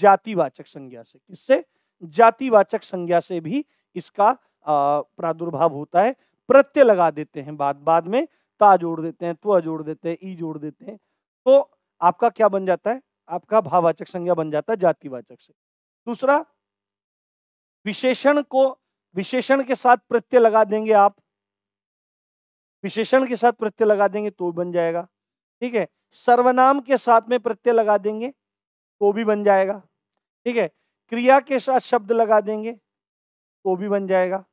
जातिवाचक संज्ञा से किससे जातिवाचक संज्ञा से भी इसका प्रादुर्भाव होता है प्रत्यय लगा देते हैं बाद बाद में ता जोड़ देते हैं त्व जोड़ देते हैं ई जोड़ देते हैं तो आपका क्या बन जाता है आपका भाववाचक संज्ञा बन जाता है जातिवाचक से दूसरा विशेषण को विशेषण के साथ प्रत्यय लगा देंगे आप विशेषण के साथ प्रत्यय लगा देंगे तो बन जाएगा ठीक है सर्वनाम के साथ में प्रत्यय लगा देंगे तो भी बन जाएगा ठीक है क्रिया के साथ शब्द लगा देंगे तो भी बन जाएगा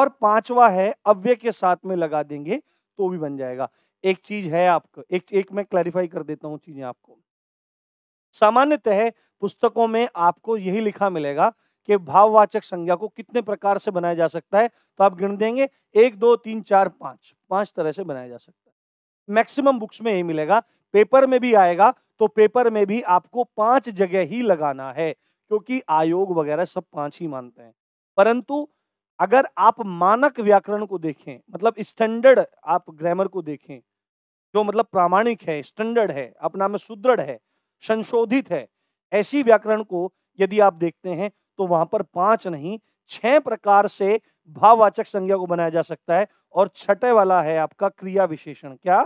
और पांचवा है अव्यय के साथ में लगा देंगे तो भी बन जाएगा एक चीज है आपको एक एक मैं क्लैरिफाई कर देता हूँ चीजें आपको सामान्यतः पुस्तकों में आपको यही लिखा मिलेगा कि भाववाचक संज्ञा को कितने प्रकार से बनाया जा सकता है तो आप गिन देंगे एक दो तीन चार पांच पांच तरह से बनाया जा सकता है मैक्सिमम बुक्स में यही मिलेगा पेपर में भी आएगा तो पेपर में भी आपको पांच जगह ही लगाना है क्योंकि आयोग वगैरह सब पांच ही मानते हैं परंतु अगर आप मानक व्याकरण को देखें मतलब स्टैंडर्ड आप ग्रामर को देखें जो मतलब प्रामाणिक है स्टैंडर्ड है अपना में सुदृढ़ है संशोधित है ऐसी व्याकरण को यदि आप देखते हैं तो वहां पर पांच नहीं छह प्रकार से भाववाचक संज्ञा को बनाया जा सकता है और छठे वाला है आपका क्रिया विशेषण क्या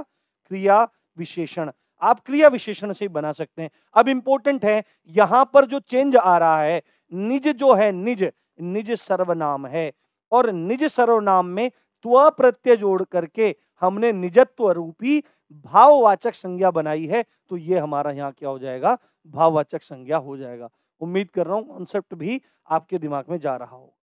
क्रिया विशेषण आप क्रिया विशेषण से ही बना सकते हैं अब इंपॉर्टेंट है यहां पर जो चेंज आ रहा है निज जो है निज निज सर्वनाम है और निज सर्वनाम में त्व प्रत्यय जोड़ करके हमने निजत्व रूपी भाववाचक संज्ञा बनाई है तो ये हमारा यहाँ क्या हो जाएगा भाववाचक संज्ञा हो जाएगा उम्मीद कर रहा हूँ कॉन्सेप्ट भी आपके दिमाग में जा रहा होगा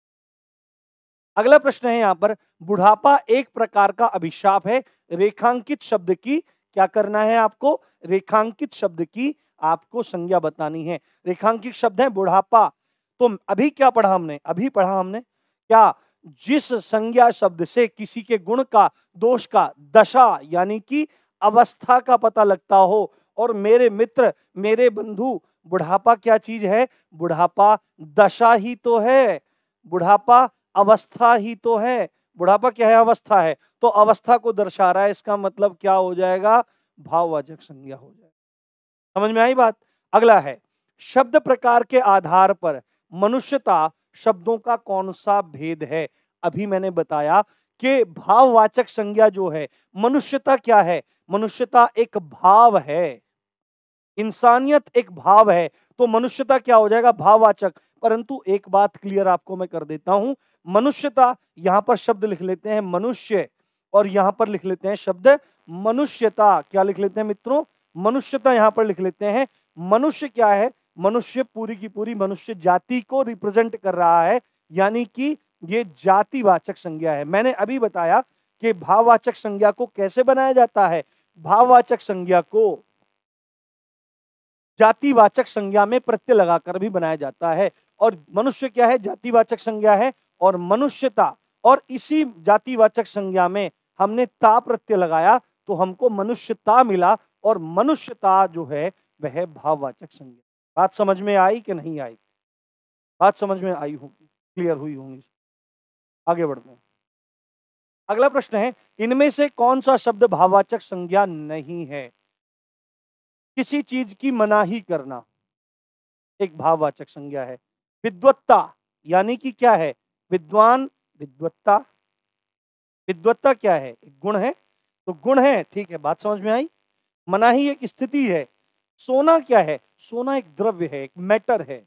अगला प्रश्न है यहाँ पर बुढ़ापा एक प्रकार का अभिशाप है रेखांकित शब्द की क्या करना है आपको रेखांकित शब्द की आपको संज्ञा बतानी है रेखांकित शब्द है बुढ़ापा तो अभी क्या पढ़ा हमने अभी पढ़ा हमने क्या जिस संज्ञा शब्द से किसी के गुण का दोष का दशा यानी कि अवस्था का पता लगता हो और मेरे मित्र मेरे बंधु बुढ़ापा क्या चीज है बुढ़ापा दशा ही तो है बुढ़ापा अवस्था ही तो है बुढ़ापा क्या है अवस्था है तो अवस्था को दर्शा रहा है इसका मतलब क्या हो जाएगा भाववाचक संज्ञा हो जाएगा समझ में आई बात अगला है शब्द प्रकार के आधार पर मनुष्यता शब्दों का कौन सा भेद है अभी मैंने बताया कि भाववाचक संज्ञा जो है मनुष्यता क्या है मनुष्यता एक भाव है इंसानियत एक भाव है तो मनुष्यता क्या हो जाएगा भाववाचक परंतु एक बात क्लियर आपको मैं कर देता हूं मनुष्यता यहां पर शब्द लिख लेते हैं मनुष्य और यहां पर लिख लेते हैं शब्द मनुष्यता क्या लिख लेते हैं मित्रों मनुष्यता यहां पर लिख लेते हैं मनुष्य क्या है मनुष्य पूरी की पूरी मनुष्य जाति को रिप्रेजेंट कर रहा है यानी कि ये जातिवाचक संज्ञा है मैंने अभी बताया कि भाववाचक संज्ञा को कैसे बनाया जाता है भाववाचक संज्ञा को जातिवाचक संज्ञा में प्रत्यय लगाकर भी बनाया जाता है और मनुष्य क्या है जातिवाचक संज्ञा है और मनुष्यता और इसी जातिवाचक संज्ञा में हमने ता प्रत्यय लगाया तो हमको मनुष्यता मिला और मनुष्यता जो है वह भाववाचक संज्ञा बात समझ में आई कि नहीं आई बात समझ में आई होगी क्लियर हुई होंगी आगे बढ़ते हैं अगला प्रश्न है इनमें से कौन सा शब्द भाववाचक संज्ञा नहीं है किसी चीज की मनाही करना एक भाववाचक संज्ञा है विद्वत्ता यानी कि क्या है विद्वान विद्वत्ता विद्वत्ता क्या है एक गुण है तो गुण है ठीक है बात समझ में आई मनाही एक स्थिति है सोना क्या है सोना एक द्रव्य है एक मैटर है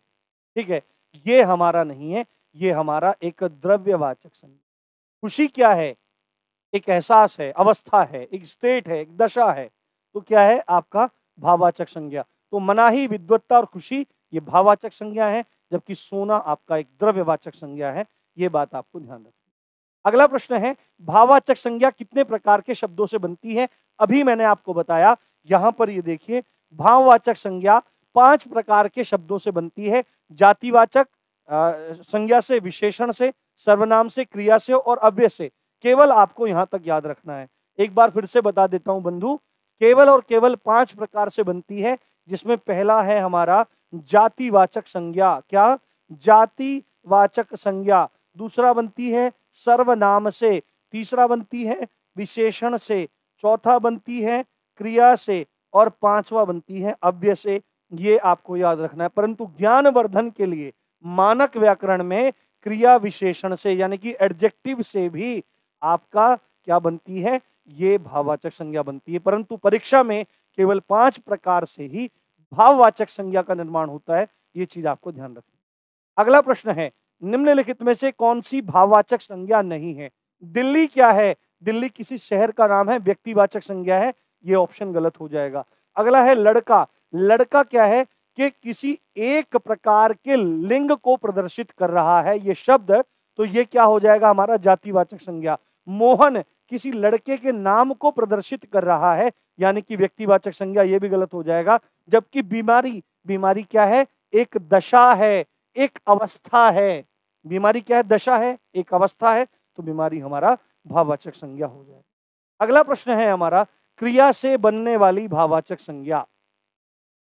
ठीक है ये हमारा नहीं है ये हमारा एक द्रव्यवाचक संज्ञा खुशी क्या है एक एहसास है अवस्था है एक स्टेट है एक दशा है तो क्या है आपका भाववाचक संज्ञा तो मनाही विद्वत्ता और खुशी ये भावाचक संज्ञा है जबकि सोना आपका एक द्रव्यवाचक संज्ञा है ये बात आपको ध्यान रखनी अगला प्रश्न है भावाचक संज्ञा कितने प्रकार के शब्दों से बनती है अभी मैंने आपको बताया यहां पर ये देखिए भाववाचक संज्ञा पांच प्रकार के शब्दों से बनती है जातिवाचक संज्ञा से विशेषण से सर्वनाम से क्रिया से और अव्य से केवल आपको यहां तक याद रखना है एक बार फिर से बता देता हूं बंधु केवल और केवल पांच प्रकार से बनती है जिसमें पहला है हमारा जातिवाचक संज्ञा क्या जातिवाचक संज्ञा दूसरा बनती है सर्वनाम से तीसरा बनती है विशेषण से चौथा बनती है क्रिया से और पांचवा बनती है अव्य से ये आपको याद रखना है परंतु ज्ञान वर्धन के लिए मानक व्याकरण में क्रिया विशेषण से यानी कि एडजेक्टिव से भी आपका क्या बनती है ये भाववाचक संज्ञा बनती है परंतु परीक्षा में केवल पांच प्रकार से ही भाववाचक संज्ञा का निर्माण होता है ये चीज आपको ध्यान रखना अगला प्रश्न है निम्नलिखित में से कौन सी भाववाचक संज्ञा नहीं है दिल्ली क्या है दिल्ली किसी शहर का नाम है व्यक्तिवाचक संज्ञा है ये ऑप्शन गलत हो जाएगा अगला है लड़का लड़का क्या है कि किसी एक प्रकार के लिंग को प्रदर्शित कर रहा है ये शब्द तो ये क्या हो जाएगा हमारा जातिवाचक संज्ञा मोहन किसी लड़के के नाम को प्रदर्शित कर रहा है यानी कि व्यक्तिवाचक संज्ञा ये भी गलत हो जाएगा जबकि बीमारी बीमारी क्या है एक दशा है एक अवस्था है बीमारी क्या है दशा है एक अवस्था है तो बीमारी हमारा भाववाचक संज्ञा हो जाए अगला प्रश्न है हमारा क्रिया से बनने वाली भाववाचक संज्ञा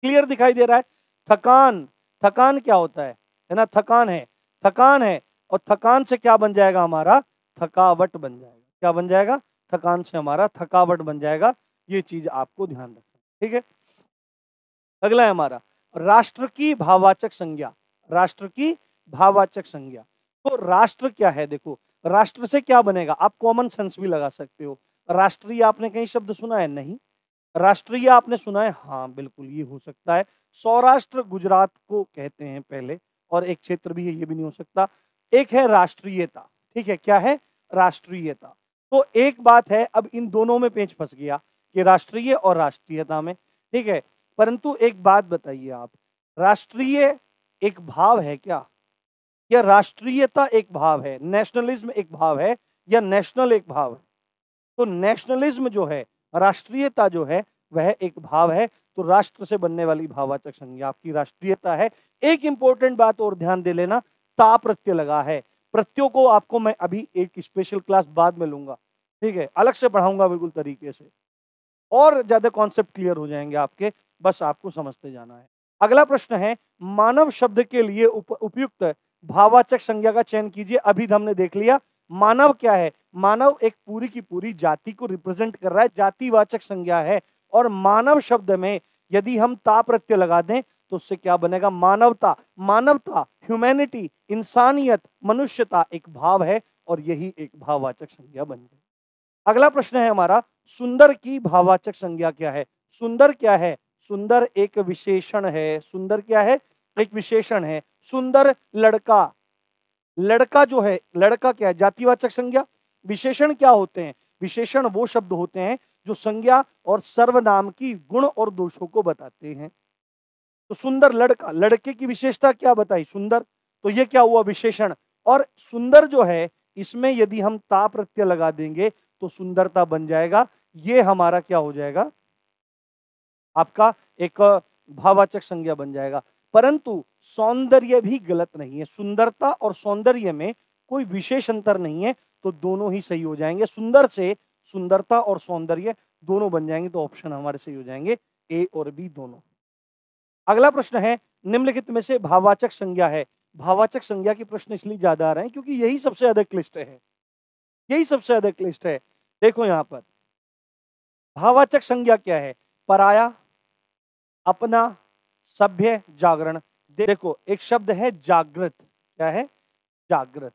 क्लियर दिखाई दे रहा है थकान थकान क्या होता है है ना थकान है थकान है और थकान से क्या बन जाएगा हमारा थकावट बन जाएगा क्या बन जाएगा थकान से हमारा थकावट बन जाएगा ये चीज आपको ध्यान रखना ठीक है अगला है हमारा राष्ट्र की भाववाचक संज्ञा राष्ट्र की भाववाचक संज्ञा तो राष्ट्र क्या है देखो राष्ट्र से क्या बनेगा आप कॉमन सेंस भी लगा सकते हो राष्ट्रीय आपने कहीं शब्द सुना है नहीं राष्ट्रीय आपने सुना है हाँ बिल्कुल ये हो सकता है सौराष्ट्र गुजरात को कहते हैं पहले और एक क्षेत्र भी है ये भी नहीं हो सकता एक है राष्ट्रीयता ठीक है क्या है राष्ट्रीयता तो एक बात है अब इन दोनों में पेच फंस गया कि राष्ट्रीय और राष्ट्रीयता में ठीक है परंतु एक बात बताइए आप राष्ट्रीय एक भाव है क्या या राष्ट्रीयता एक भाव है नेशनलिज्म एक भाव है या नेशनल एक भाव है तो नेशनलिज्म जो है राष्ट्रीयता जो है वह एक भाव है तो राष्ट्र से बनने वाली भाववाचक संज्ञा आपकी राष्ट्रीयता है एक इंपॉर्टेंट बात और ध्यान दे लेना ता प्रत्यय लगा है प्रत्यो को आपको मैं अभी एक स्पेशल क्लास बाद में लूंगा ठीक है अलग से पढ़ाऊंगा बिल्कुल तरीके से और ज्यादा कॉन्सेप्ट क्लियर हो जाएंगे आपके बस आपको समझते जाना है अगला प्रश्न है मानव शब्द के लिए उप, उपयुक्त भावाचक संज्ञा का चयन कीजिए अभी तो हमने देख लिया मानव क्या है मानव एक पूरी की पूरी जाति को रिप्रेजेंट कर रहा है जातिवाचक संज्ञा है और मानव शब्द में यदि हम ता प्रत्यय लगा दें तो उससे क्या बनेगा मानवता मानवता ह्यूमैनिटी इंसानियत मनुष्यता एक भाव है और यही एक भाववाचक संज्ञा बन गई अगला प्रश्न है हमारा सुंदर की भाववाचक संज्ञा क्या है सुंदर क्या है सुंदर एक विशेषण है सुंदर क्या है एक विशेषण है सुंदर लड़का लड़का जो है लड़का क्या है जातिवाचक संज्ञा विशेषण क्या होते हैं विशेषण वो शब्द होते हैं जो संज्ञा और सर्वनाम की गुण और दोषों को बताते हैं तो सुंदर लड़का लड़के की विशेषता क्या बताई सुंदर तो ये क्या हुआ विशेषण और सुंदर जो है इसमें यदि हम ताप प्रत्यय लगा देंगे तो सुंदरता बन जाएगा ये हमारा क्या हो जाएगा आपका एक भावाचक संज्ञा बन जाएगा परंतु सौंदर्य भी गलत नहीं है सुंदरता और सौंदर्य में कोई विशेष अंतर नहीं है तो दोनों ही सही हो जाएंगे सुंदर से सुंदरता और सौंदर्य दोनों बन जाएंगे तो ऑप्शन हमारे सही हो जाएंगे ए और बी दोनों अगला प्रश्न है निम्नलिखित में से भावाचक संज्ञा है भावाचक संज्ञा के प्रश्न इसलिए ज्यादा आ रहे हैं क्योंकि यही सबसे अधिक क्लिष्ट है यही सबसे अधिक क्लिष्ट है देखो यहां पर भावाचक संज्ञा क्या है पराया अपना सभ्य जागरण देखो एक शब्द है जागृत क्या है जागृत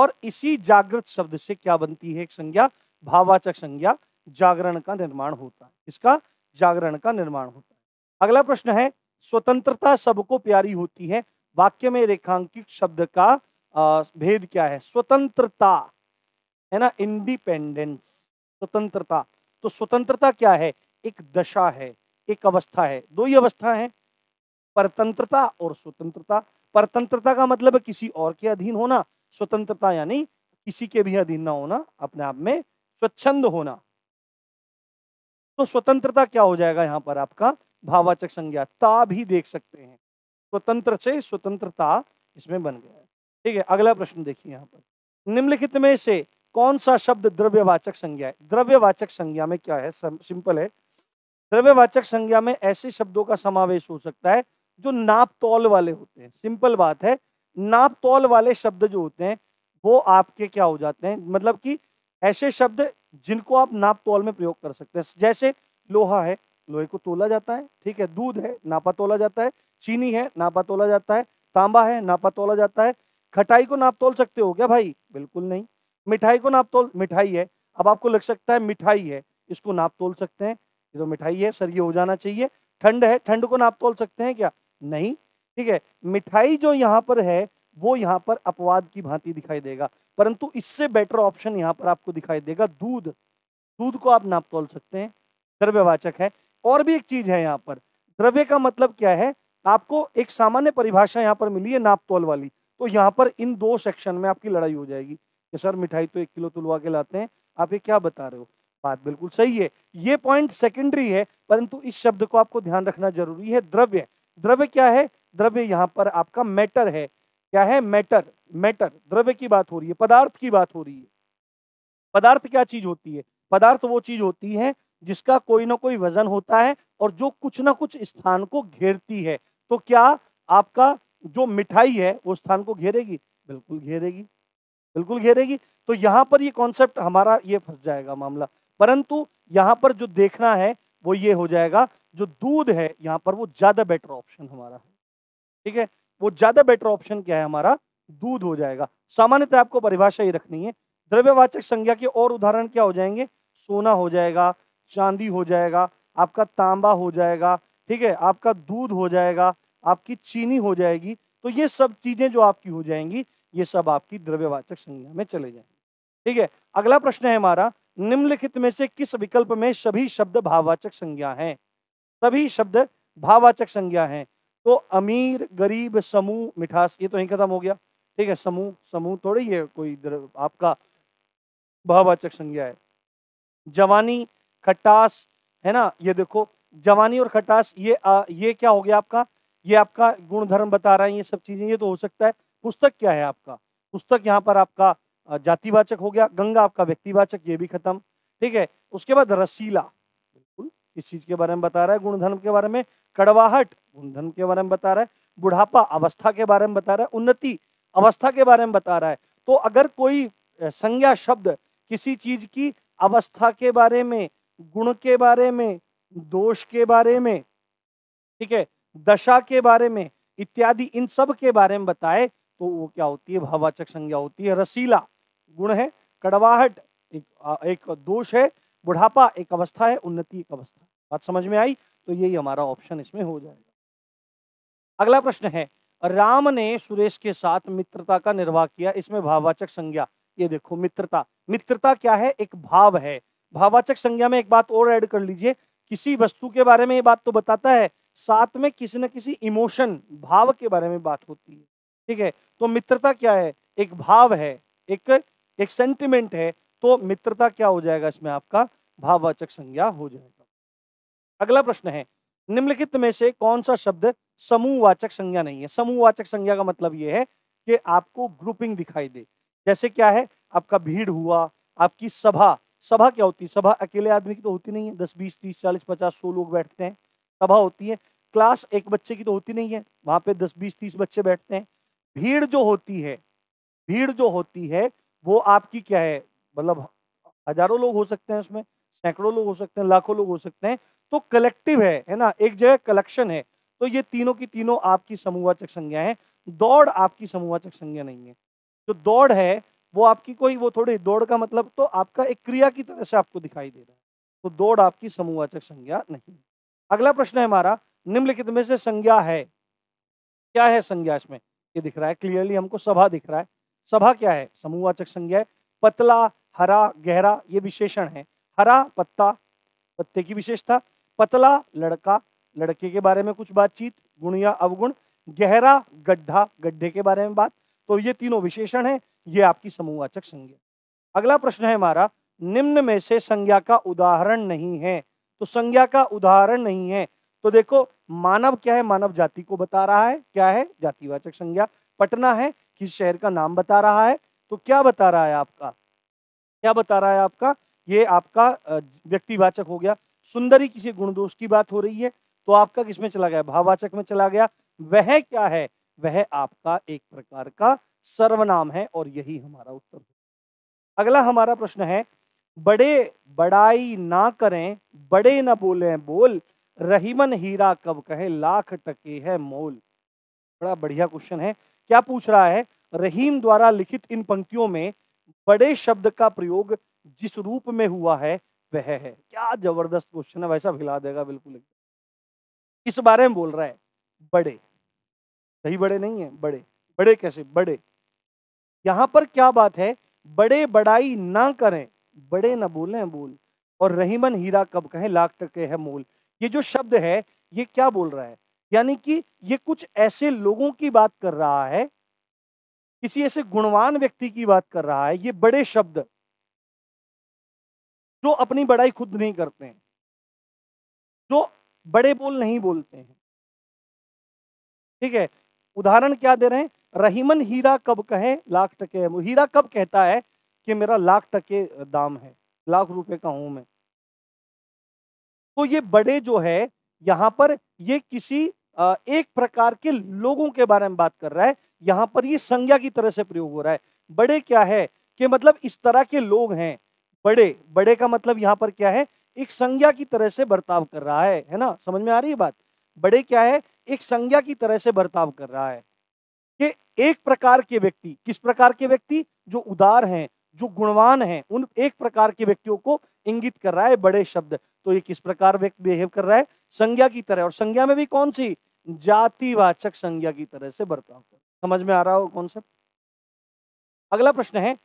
और इसी जागृत शब्द से क्या बनती है एक संज्ञा भावाचक संज्ञा जागरण का निर्माण होता है इसका जागरण का निर्माण होता है अगला प्रश्न है स्वतंत्रता सबको प्यारी होती है वाक्य में रेखांकित शब्द का भेद क्या है स्वतंत्रता है ना इंडिपेंडेंस स्वतंत्रता तो स्वतंत्रता क्या है एक दशा है एक अवस्था है दो ही अवस्था है परतंत्रता और स्वतंत्रता परतंत्रता का मतलब है किसी और के अधीन होना स्वतंत्रता यानी किसी के भी अधीन ना होना अपने आप में स्वच्छंद होना तो स्वतंत्रता क्या हो जाएगा यहां पर आपका भावाचक संज्ञा ता भी देख सकते हैं स्वतंत्र से स्वतंत्रता इसमें बन गया है ठीक है अगला प्रश्न देखिए यहाँ पर निम्नलिखित में से कौन सा शब्द द्रव्यवाचक संज्ञा है द्रव्यवाचक संज्ञा में क्या है सिंपल है द्रव्यवाचक संज्ञा में ऐसे शब्दों का समावेश हो सकता है जो नाप तौल वाले होते हैं सिंपल बात है नाप तौल वाले शब्द जो होते हैं वो आपके क्या हो जाते हैं मतलब कि ऐसे शब्द जिनको आप नाप तौल में प्रयोग कर सकते हैं जैसे लोहा है लोहे को तोला जाता है ठीक है दूध है नापा तोला जाता है चीनी है नापा तोला जाता है तांबा है नापा तोला जाता है खटाई को नाप तोल सकते हो क्या भाई बिल्कुल नहीं मिठाई को नाप तोल मिठाई है अब आपको लग सकता है मिठाई है इसको नाप तोल सकते हैं ये तो मिठाई है सर ये हो जाना चाहिए ठंड है ठंड को नाप तोल सकते हैं क्या नहीं ठीक है मिठाई जो यहाँ पर है वो यहाँ पर अपवाद की भांति दिखाई देगा परंतु इससे बेटर ऑप्शन यहाँ पर आपको दिखाई देगा दूध दूध को आप नाप तोल सकते हैं द्रव्यवाचक है और भी एक चीज है यहाँ पर द्रव्य का मतलब क्या है आपको एक सामान्य परिभाषा यहाँ पर मिली है नाप तोल वाली तो यहाँ पर इन दो सेक्शन में आपकी लड़ाई हो जाएगी कि सर मिठाई तो एक किलो तुलवा के लाते हैं आप ये क्या बता रहे हो बात बिल्कुल सही है ये पॉइंट सेकेंडरी है परंतु इस शब्द को आपको ध्यान रखना जरूरी है द्रव्य द्रव्य क्या है द्रव्य यहाँ पर आपका मैटर है क्या है मैटर मैटर द्रव्य की बात हो रही है पदार्थ की बात हो रही है पदार्थ क्या चीज होती है पदार्थ वो चीज होती है जिसका कोई ना कोई वजन होता है और जो कुछ ना कुछ स्थान को घेरती है तो क्या आपका जो मिठाई है वो स्थान को घेरेगी बिल्कुल घेरेगी बिल्कुल घेरेगी तो यहाँ पर ये कॉन्सेप्ट हमारा ये फंस जाएगा मामला परंतु यहाँ पर जो देखना है वो ये हो जाएगा जो दूध है यहाँ पर वो ज़्यादा बेटर ऑप्शन हमारा है ठीक है वो ज़्यादा बेटर ऑप्शन क्या है हमारा दूध हो जाएगा सामान्यतः आपको परिभाषा ये रखनी है द्रव्यवाचक संज्ञा के और उदाहरण क्या हो जाएंगे सोना हो जाएगा चांदी हो जाएगा आपका तांबा हो जाएगा ठीक है आपका दूध हो जाएगा आपकी चीनी हो जाएगी तो ये सब चीज़ें जो आपकी हो जाएंगी ये सब आपकी द्रव्यवाचक संज्ञा में चले जाएंगे ठीक है अगला प्रश्न है हमारा निम्नलिखित में से किस विकल्प में सभी शब्द भाववाचक संज्ञा है सभी शब्द भाववाचक संज्ञा हैं तो अमीर गरीब समूह मिठास ये तो यही खत्म हो गया ठीक है समूह समूह थोड़ी है कोई आपका भाववाचक संज्ञा है जवानी खटास है ना ये देखो जवानी और खटास ये आ, ये क्या हो गया आपका ये आपका गुण धर्म बता रहा है ये सब चीजें ये तो हो सकता है पुस्तक क्या है आपका पुस्तक यहाँ पर आपका जातिवाचक हो गया गंगा आपका व्यक्तिवाचक ये भी खत्म ठीक है उसके बाद रसीला किस चीज़ के बारे में बता रहा है गुणधर्म के बारे में कड़वाहट गुणधर्म के बारे में बता रहा है बुढ़ापा अवस्था के बारे में बता रहा है उन्नति अवस्था के बारे में बता रहा है तो अगर कोई संज्ञा शब्द किसी चीज़ की अवस्था के बारे में गुण के बारे में दोष के बारे में ठीक है दशा के बारे में इत्यादि इन सब के बारे में बताए तो वो क्या होती है भावाचक संज्ञा होती है रसीला गुण है कड़वाहट एक, एक दोष है बुढ़ापा एक अवस्था है उन्नति एक अवस्था है बात समझ में आई तो यही हमारा ऑप्शन इसमें हो जाएगा अगला प्रश्न है राम ने सुरेश के साथ मित्रता का निर्वाह किया इसमें भाववाचक संज्ञा ये देखो मित्रता मित्रता क्या है एक भाव है भाववाचक संज्ञा में एक बात और ऐड कर लीजिए किसी वस्तु के बारे में ये बात तो बताता है साथ में किसी न किसी इमोशन भाव के बारे में बात होती है ठीक है तो मित्रता क्या है एक भाव है एक एक सेंटिमेंट है तो मित्रता क्या हो जाएगा इसमें आपका भाववाचक संज्ञा हो जाएगा अगला प्रश्न है निम्नलिखित में से कौन सा शब्द समूहवाचक संज्ञा नहीं है समूहवाचक संज्ञा का मतलब यह है कि आपको ग्रुपिंग दिखाई दे जैसे क्या है आपका भीड़ हुआ आपकी सभा सभा क्या होती है सभा अकेले आदमी की तो होती नहीं है दस बीस तीस चालीस पचास सौ लोग बैठते हैं सभा होती है क्लास एक बच्चे की तो होती नहीं है वहां पे दस बीस तीस बच्चे बैठते हैं भीड़ जो होती है भीड़ जो होती है वो आपकी क्या है मतलब हजारों लोग हो सकते हैं उसमें सैकड़ों लोग हो सकते हैं लाखों लोग हो सकते हैं तो कलेक्टिव है है ना एक जगह कलेक्शन है तो ये तीनों की तीनों आपकी समूहवाचक संज्ञा है दौड़ आपकी समूहवाचक संज्ञा नहीं है जो दौड़ है वो आपकी कोई वो थोड़ी दौड़ का मतलब तो आपका एक क्रिया की तरह से आपको दिखाई दे रहा है तो दौड़ आपकी समूहवाचक संज्ञा नहीं अगला प्रश्न है हमारा निम्नलिखित में से संज्ञा है क्या है संज्ञा इसमें ये दिख रहा है क्लियरली हमको सभा दिख रहा है सभा क्या है समूहवाचक संज्ञा है पतला हरा गहरा ये विशेषण है हरा पत्ता पत्ते की विशेषता पतला लड़का लड़के के बारे में कुछ बातचीत गुण या अवगुण गहरा गड्ढा गड्ढे के बारे में बात तो ये तीनों विशेषण है ये आपकी समूहवाचक संज्ञा अगला प्रश्न है हमारा निम्न में से संज्ञा का उदाहरण नहीं है तो संज्ञा का उदाहरण नहीं है तो देखो मानव क्या है मानव जाति को बता रहा है क्या है जातिवाचक संज्ञा पटना है किस शहर का नाम बता रहा है तो क्या बता रहा है आपका क्या बता रहा है आपका ये आपका व्यक्तिवाचक हो गया सुंदरी किसी गुण दोष की बात हो रही है तो आपका किसमें चला गया भाववाचक में चला गया वह क्या है वह आपका एक प्रकार का सर्वनाम है और यही हमारा उत्तर अगला हमारा प्रश्न है बड़े बड़ाई ना करें बड़े ना बोले बोल रहीमन हीरा कब कहे लाख टके है मोल बड़ा बढ़िया क्वेश्चन है क्या पूछ रहा है रहीम द्वारा लिखित इन पंक्तियों में बड़े शब्द का प्रयोग जिस रूप में हुआ है वह है क्या जबरदस्त क्वेश्चन है वैसा हिला देगा बिल्कुल इस बारे में बोल रहा है बड़े सही बड़े नहीं है बड़े बड़े कैसे बड़े यहां पर क्या बात है बड़े बड़ाई ना करें बड़े ना बोले बोल और रहीमन हीरा कब कहें लाख टके है मोल ये जो शब्द है ये क्या बोल रहा है यानी कि ये कुछ ऐसे लोगों की बात कर रहा है किसी ऐसे गुणवान व्यक्ति की बात कर रहा है ये बड़े शब्द जो अपनी बड़ाई खुद नहीं करते हैं जो बड़े बोल नहीं बोलते हैं ठीक है उदाहरण क्या दे रहे हैं रहीमन हीरा कब कहे लाख टके हीरा कब कहता है कि मेरा लाख टके दाम है लाख रुपए का हूं मैं तो ये बड़े जो है यहां पर ये किसी एक प्रकार के लोगों के बारे में बात कर रहा है यहाँ पर ये संज्ञा की तरह से प्रयोग हो रहा है बड़े क्या है कि मतलब इस तरह के लोग हैं बड़े बड़े का मतलब यहाँ पर क्या है एक संज्ञा की तरह से बर्ताव कर रहा है है ना समझ में आ रही है बात बड़े क्या है एक संज्ञा की तरह से बर्ताव कर रहा है कि एक प्रकार के व्यक्ति किस प्रकार के व्यक्ति जो उदार हैं जो गुणवान हैं उन एक प्रकार के व्यक्तियों को इंगित कर रहा है बड़े शब्द तो ये किस प्रकार बिहेव कर रहा है संज्ञा की तरह और संज्ञा में भी कौन सी जातिवाचक संज्ञा की तरह से बर्ताव कर समझ में आ रहा हो कॉन्सेप्ट अगला प्रश्न है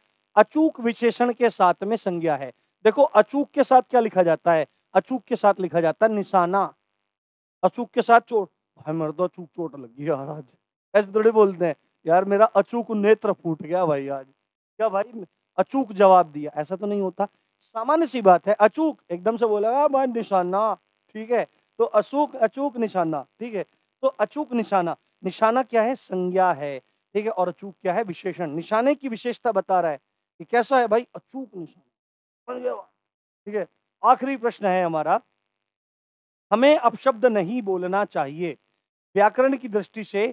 अचूक विशेषण के साथ में संज्ञा है देखो अचूक के साथ क्या लिखा जाता है अचूक के साथ लिखा जाता है निशाना अचूक के साथ चोट भाई मेरे तो अचूक चोट लगी यार आज ऐसे थोड़े बोलते हैं यार मेरा अचूक नेत्र फूट गया भाई आज क्या भाई अचूक जवाब दिया ऐसा तो नहीं होता सामान्य सी बात है अचूक एकदम से बोला हाँ भाई निशाना ठीक है तो अचूक अचूक निशाना ठीक है तो अचूक निशाना निशाना क्या है संज्ञा है ठीक है और अचूक क्या है विशेषण निशाने की विशेषता बता रहा है कि कैसा है भाई अचूक निशाना ठीक है आखिरी प्रश्न है हमारा हमें अपशब्द नहीं बोलना चाहिए व्याकरण की दृष्टि से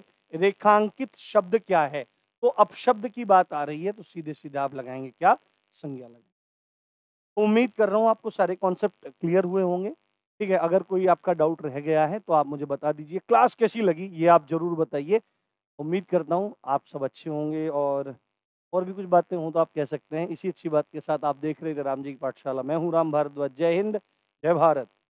रेखांकित शब्द क्या है तो अपशब्द की बात आ रही है तो सीधे सीधे आप लगाएंगे क्या संज्ञा लगाएंगे उम्मीद कर रहा हूं आपको सारे कॉन्सेप्ट क्लियर हुए होंगे ठीक है अगर कोई आपका डाउट रह गया है तो आप मुझे बता दीजिए क्लास कैसी लगी ये आप ज़रूर बताइए उम्मीद करता हूँ आप सब अच्छे होंगे और और भी कुछ बातें हों तो आप कह सकते हैं इसी अच्छी बात के साथ आप देख रहे थे राम जी की पाठशाला मैं हूँ राम भारद्वाज जय हिंद जय भारत